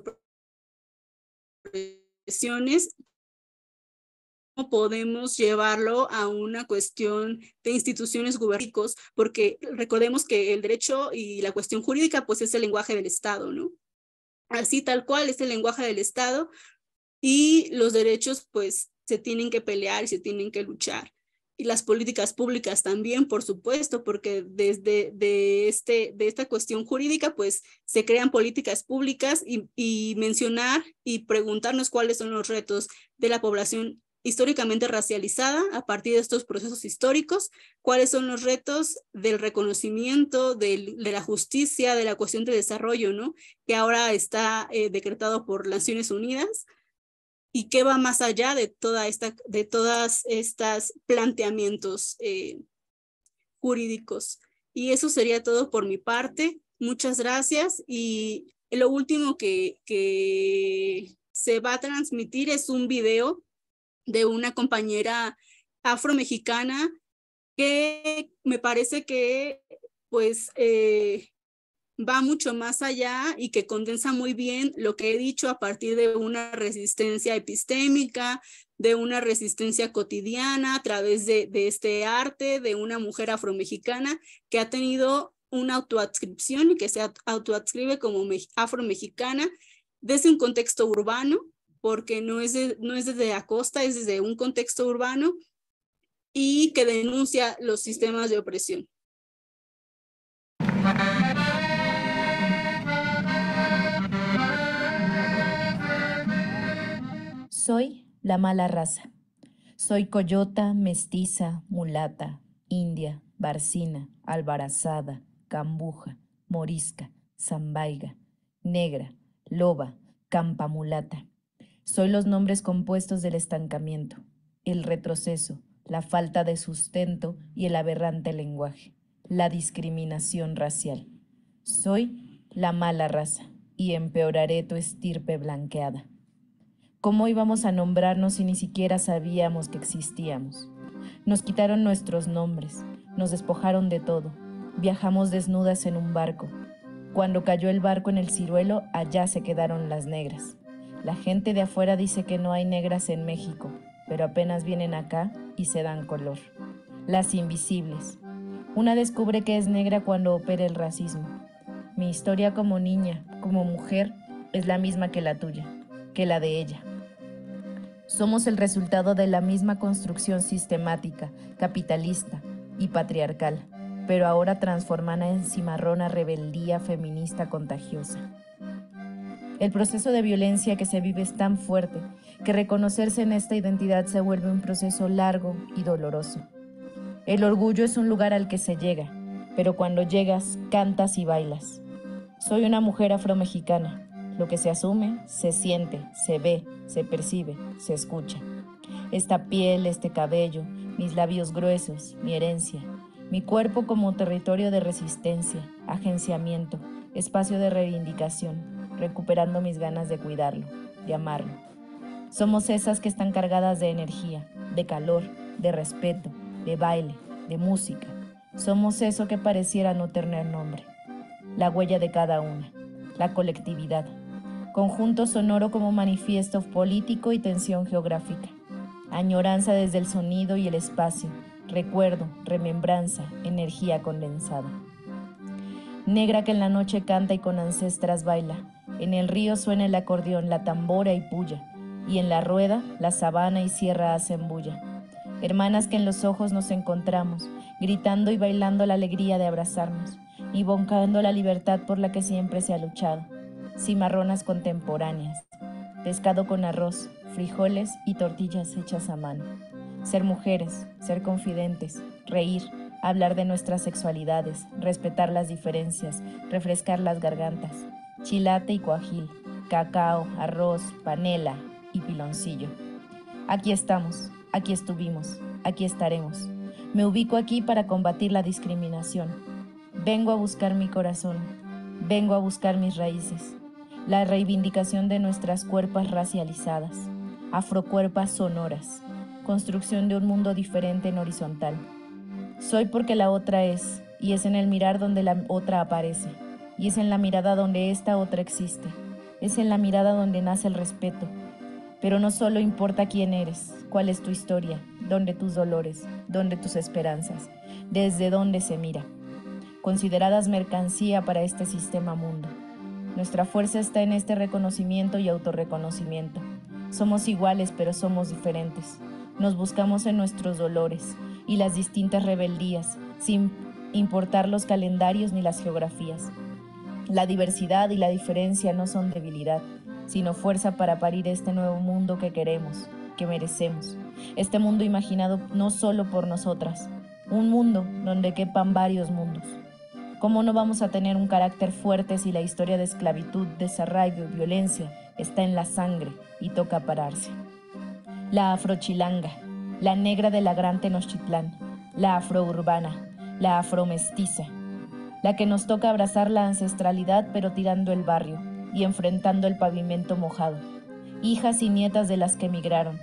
opresiones, podemos llevarlo a una cuestión de instituciones gubernamentales, porque recordemos que el derecho y la cuestión jurídica, pues es el lenguaje del Estado, ¿no? Así tal cual es el lenguaje del Estado y los derechos, pues, se tienen que pelear y se tienen que luchar. Y las políticas públicas también, por supuesto, porque desde de este, de esta cuestión jurídica, pues se crean políticas públicas y, y mencionar y preguntarnos cuáles son los retos de la población históricamente racializada a partir de estos procesos históricos, cuáles son los retos del reconocimiento, de la justicia, de la cuestión de desarrollo, ¿no? que ahora está eh, decretado por Naciones Unidas y qué va más allá de toda esta de todas estas planteamientos eh, jurídicos y eso sería todo por mi parte muchas gracias y lo último que se va a transmitir es un video de una compañera afromexicana que me parece que pues eh, va mucho más allá y que condensa muy bien lo que he dicho a partir de una resistencia epistémica, de una resistencia cotidiana a través de, de este arte de una mujer afromexicana que ha tenido una autoadscripción y que se autoadscribe como afromexicana desde un contexto urbano porque no es, no es desde la costa, es desde un contexto urbano y que denuncia los sistemas de opresión. Soy la mala raza. Soy coyota, mestiza, mulata, india, barcina, albarazada, cambuja, morisca, zambaiga, negra, loba, campamulata. Soy los nombres compuestos del estancamiento, el retroceso, la falta de sustento y el aberrante lenguaje, la discriminación racial. Soy la mala raza y empeoraré tu estirpe blanqueada. ¿Cómo íbamos a nombrarnos si ni siquiera sabíamos que existíamos? Nos quitaron nuestros nombres, nos despojaron de todo. Viajamos desnudas en un barco. Cuando cayó el barco en el ciruelo, allá se quedaron las negras. La gente de afuera dice que no hay negras en México, pero apenas vienen acá y se dan color. Las invisibles. Una descubre que es negra cuando opera el racismo. Mi historia como niña, como mujer, es la misma que la tuya, que la de ella. Somos el resultado de la misma construcción sistemática, capitalista y patriarcal, pero ahora transformada en cimarrona rebeldía feminista contagiosa. El proceso de violencia que se vive es tan fuerte que reconocerse en esta identidad se vuelve un proceso largo y doloroso. El orgullo es un lugar al que se llega, pero cuando llegas cantas y bailas. Soy una mujer afromexicana. Lo que se asume, se siente, se ve, se percibe, se escucha. Esta piel, este cabello, mis labios gruesos, mi herencia, mi cuerpo como territorio de resistencia, agenciamiento, espacio de reivindicación, recuperando mis ganas de cuidarlo, de amarlo. Somos esas que están cargadas de energía, de calor, de respeto, de baile, de música. Somos eso que pareciera no tener nombre. La huella de cada una, la colectividad, conjunto sonoro como manifiesto político y tensión geográfica. Añoranza desde el sonido y el espacio, recuerdo, remembranza, energía condensada. Negra que en la noche canta y con ancestras baila, en el río suena el acordeón, la tambora y puya, y en la rueda la sabana y sierra hacen bulla. Hermanas que en los ojos nos encontramos, gritando y bailando la alegría de abrazarnos, y boncando la libertad por la que siempre se ha luchado. Cimarronas contemporáneas, pescado con arroz, frijoles y tortillas hechas a mano. Ser mujeres, ser confidentes, reír, hablar de nuestras sexualidades, respetar las diferencias, refrescar las gargantas, chilate y cuajil, cacao, arroz, panela y piloncillo. Aquí estamos, aquí estuvimos, aquí estaremos. Me ubico aquí para combatir la discriminación. Vengo a buscar mi corazón, vengo a buscar mis raíces, la reivindicación de nuestras cuerpos racializadas, afrocuerpas sonoras, construcción de un mundo diferente en horizontal. Soy porque la otra es, y es en el mirar donde la otra aparece. Y es en la mirada donde esta otra existe. Es en la mirada donde nace el respeto. Pero no solo importa quién eres, cuál es tu historia, dónde tus dolores, dónde tus esperanzas, desde dónde se mira. Consideradas mercancía para este sistema mundo. Nuestra fuerza está en este reconocimiento y autorreconocimiento. Somos iguales, pero somos diferentes. Nos buscamos en nuestros dolores y las distintas rebeldías, sin importar los calendarios ni las geografías. La diversidad y la diferencia no son debilidad, sino fuerza para parir este nuevo mundo que queremos, que merecemos. Este mundo imaginado no solo por nosotras, un mundo donde quepan varios mundos. ¿Cómo no vamos a tener un carácter fuerte si la historia de esclavitud, desarraigo y violencia está en la sangre y toca pararse? La afrochilanga, la negra de la gran Tenochtitlán, la afrourbana, la afromestiza, la que nos toca abrazar la ancestralidad pero tirando el barrio y enfrentando el pavimento mojado, hijas y nietas de las que emigraron,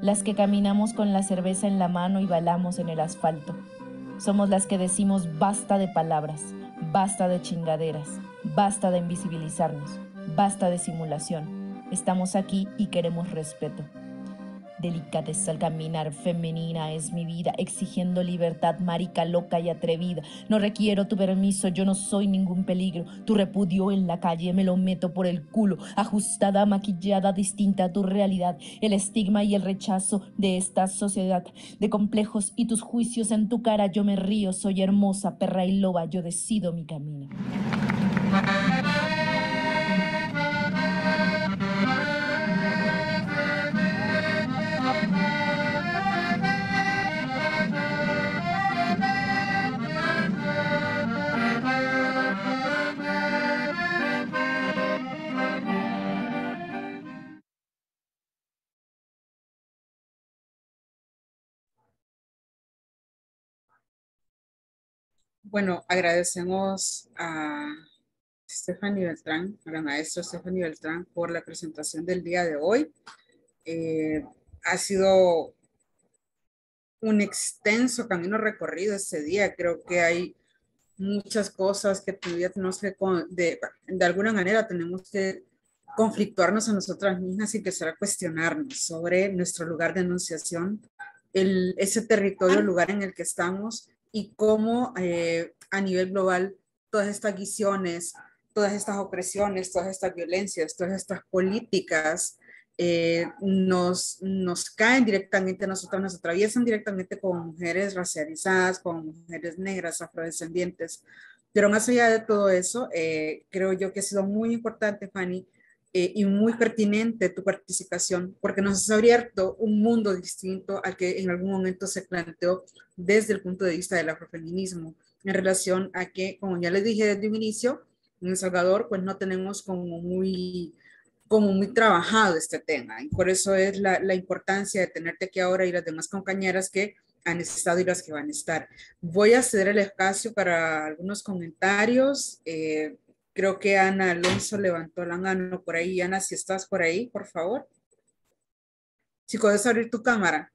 las que caminamos con la cerveza en la mano y balamos en el asfalto. Somos las que decimos basta de palabras, basta de chingaderas, basta de invisibilizarnos, basta de simulación. Estamos aquí y queremos respeto. Delicadeza al caminar, femenina es mi vida, exigiendo libertad, marica, loca y atrevida. No requiero tu permiso, yo no soy ningún peligro. Tu repudio en la calle me lo meto por el culo, ajustada, maquillada, distinta a tu realidad. El estigma y el rechazo de esta sociedad, de complejos y tus juicios en tu cara, yo me río, soy hermosa, perra y loba, yo decido mi camino. Bueno, agradecemos a Stephanie Beltrán, a la maestra Stephanie Beltrán, por la presentación del día de hoy. Eh, ha sido un extenso camino recorrido este día. Creo que hay muchas cosas que todavía tenemos que, de, alguna manera, tenemos que conflictuarnos a nosotras mismas y empezar a cuestionarnos sobre nuestro lugar de enunciación, ese territorio, el ah. lugar en el que estamos y cómo eh, a nivel global todas estas guisiones, todas estas opresiones, todas estas violencias, todas estas políticas eh, nos, nos caen directamente a nos atraviesan directamente con mujeres racializadas, con mujeres negras, afrodescendientes. Pero más allá de todo eso, eh, creo yo que ha sido muy importante, Fanny, eh, y muy pertinente tu participación, porque nos has abierto un mundo distinto al que en algún momento se planteó desde el punto de vista del afrofeminismo, en relación a que, como ya les dije desde un inicio, en El Salvador pues no tenemos como muy como muy trabajado este tema y por eso es la, la importancia de tenerte aquí ahora y las demás compañeras que han estado y las que van a estar. Voy a ceder el espacio para algunos comentarios. Eh, Creo que Ana Alonso levantó la mano por ahí. Ana, si estás por ahí, por favor. Si puedes abrir tu cámara.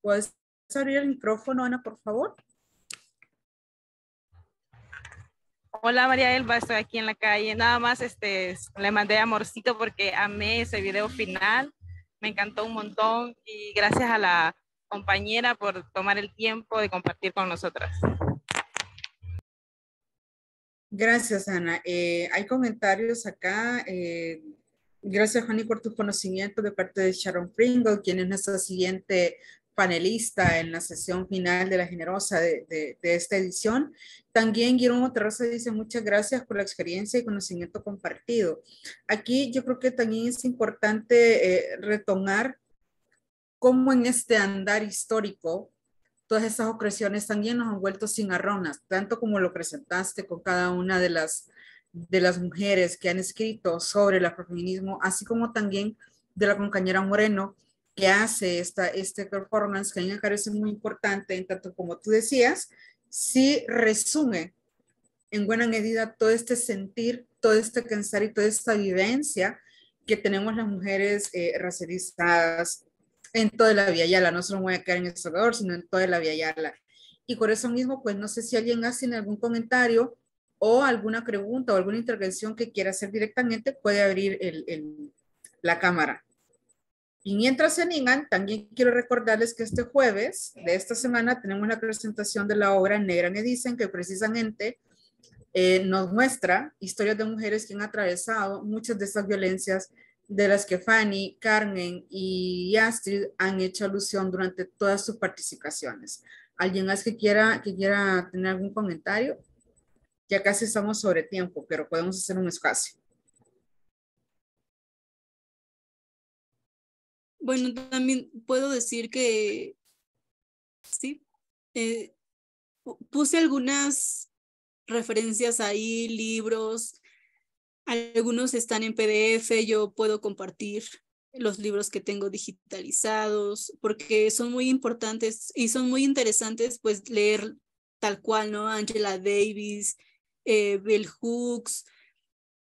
¿Puedes abrir el micrófono, Ana, por favor? Hola María Elba, estoy aquí en la calle. Nada más este, le mandé amorcito porque amé ese video final. Me encantó un montón y gracias a la compañera por tomar el tiempo de compartir con nosotras. Gracias, Ana. Eh, hay comentarios acá. Eh, gracias, y por tus conocimientos de parte de Sharon Pringle, quien es nuestra siguiente panelista en la sesión final de la generosa de, esta edición. También Guillermo Terraza dice muchas gracias por la experiencia y conocimiento compartido. Aquí yo creo que también es importante eh, retomar cómo en este andar histórico todas esas ocasiones también nos han vuelto sin arronas, tanto como lo presentaste con cada una de las, de las mujeres que han escrito sobre el afrofeminismo, así como también de la compañera Moreno, que hace esta, este performance, que a mí me parece muy importante, en tanto como tú decías, si resume en buena medida todo este sentir, todo este pensar y toda esta vivencia que tenemos las mujeres eh, racializadas en toda la Vía Yala, no solo en El Salvador, sino en toda la Vía Yala. Y por eso mismo, pues no sé si alguien hace algún comentario o alguna pregunta o alguna intervención que quiera hacer directamente, puede abrir la cámara. Y mientras se animan, también quiero recordarles que este jueves de esta semana tenemos la presentación de la obra Negra Me Dicen, que precisamente eh, nos muestra historias de mujeres que han atravesado muchas de estas violencias de las que Fanny, Carmen y Astrid han hecho alusión durante todas sus participaciones. ¿Alguien más que quiera, que quiera tener algún comentario? Ya casi estamos sobre tiempo, pero podemos hacer un espacio. Bueno, también puedo decir que sí, eh, puse algunas referencias ahí, libros, algunos están en PDF, yo puedo compartir los libros que tengo digitalizados, porque son muy importantes y son muy interesantes, pues leer tal cual, ¿no? Angela Davis, eh, Bill Hooks,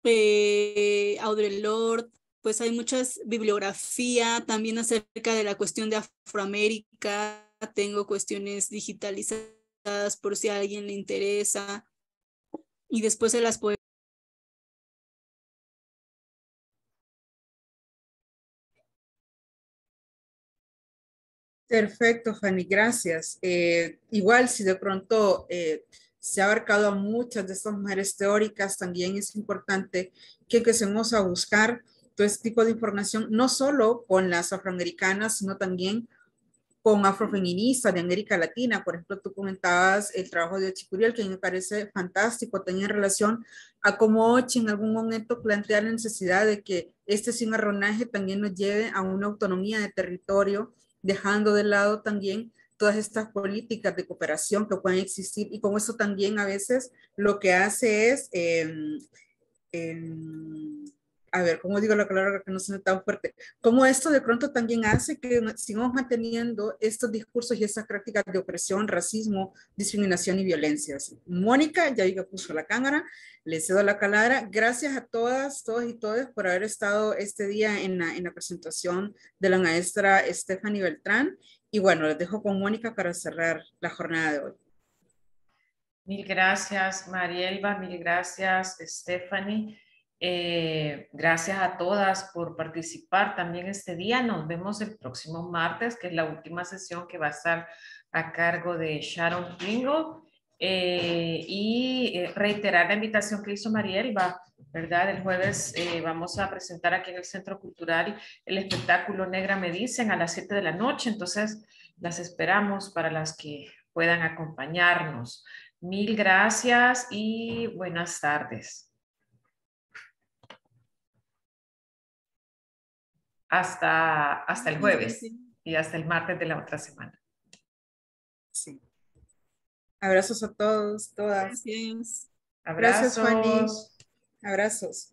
eh, Audre Lorde, pues hay muchas bibliografía también acerca de la cuestión de Afroamérica, tengo cuestiones digitalizadas por si a alguien le interesa, y después se las puedo... Perfecto, Fanny, gracias. Eh, igual si de pronto eh, se ha abarcado a muchas de estas mujeres teóricas, también es importante que empecemos a buscar todo este tipo de información, no solo con las afroamericanas, sino también con afrofeministas de América Latina. Por ejemplo, tú comentabas el trabajo de Curiel, que me parece fantástico, tenía relación a cómo Ochi en algún momento plantea la necesidad de que este cimarronaje también nos lleve a una autonomía de territorio, dejando de lado también todas estas políticas de cooperación que pueden existir y con eso también a veces lo que hace es em, em, a ver, ¿cómo digo la palabra que no suena tan fuerte? Cómo esto de pronto también hace que sigamos manteniendo estos discursos y estas prácticas de opresión, racismo, discriminación y violencias. Mónica, ya digo, puso la cámara, le cedo la palabra. Gracias a todas, todos y todas por haber estado este día en la, en la presentación de la maestra Stephanie Beltrán. Y bueno, les dejo con Mónica para cerrar la jornada de hoy. Mil gracias, Marielba, mil gracias, Stephanie. Eh, gracias a todas por participar también este día. Nos vemos el próximo martes, que es la última sesión que va a estar a cargo de Sharon Ringo. Eh, y eh, reiterar la invitación que hizo Marielba, ¿verdad? El jueves vamos a presentar aquí en el Centro Cultural el espectáculo Negra Me Dicen a las 7 de la noche, entonces las esperamos para las que puedan acompañarnos. Mil gracias y buenas tardes. hasta, hasta el jueves y hasta el martes de la otra semana. Sí. Abrazos a todos, todas. Abrazos. Abrazos.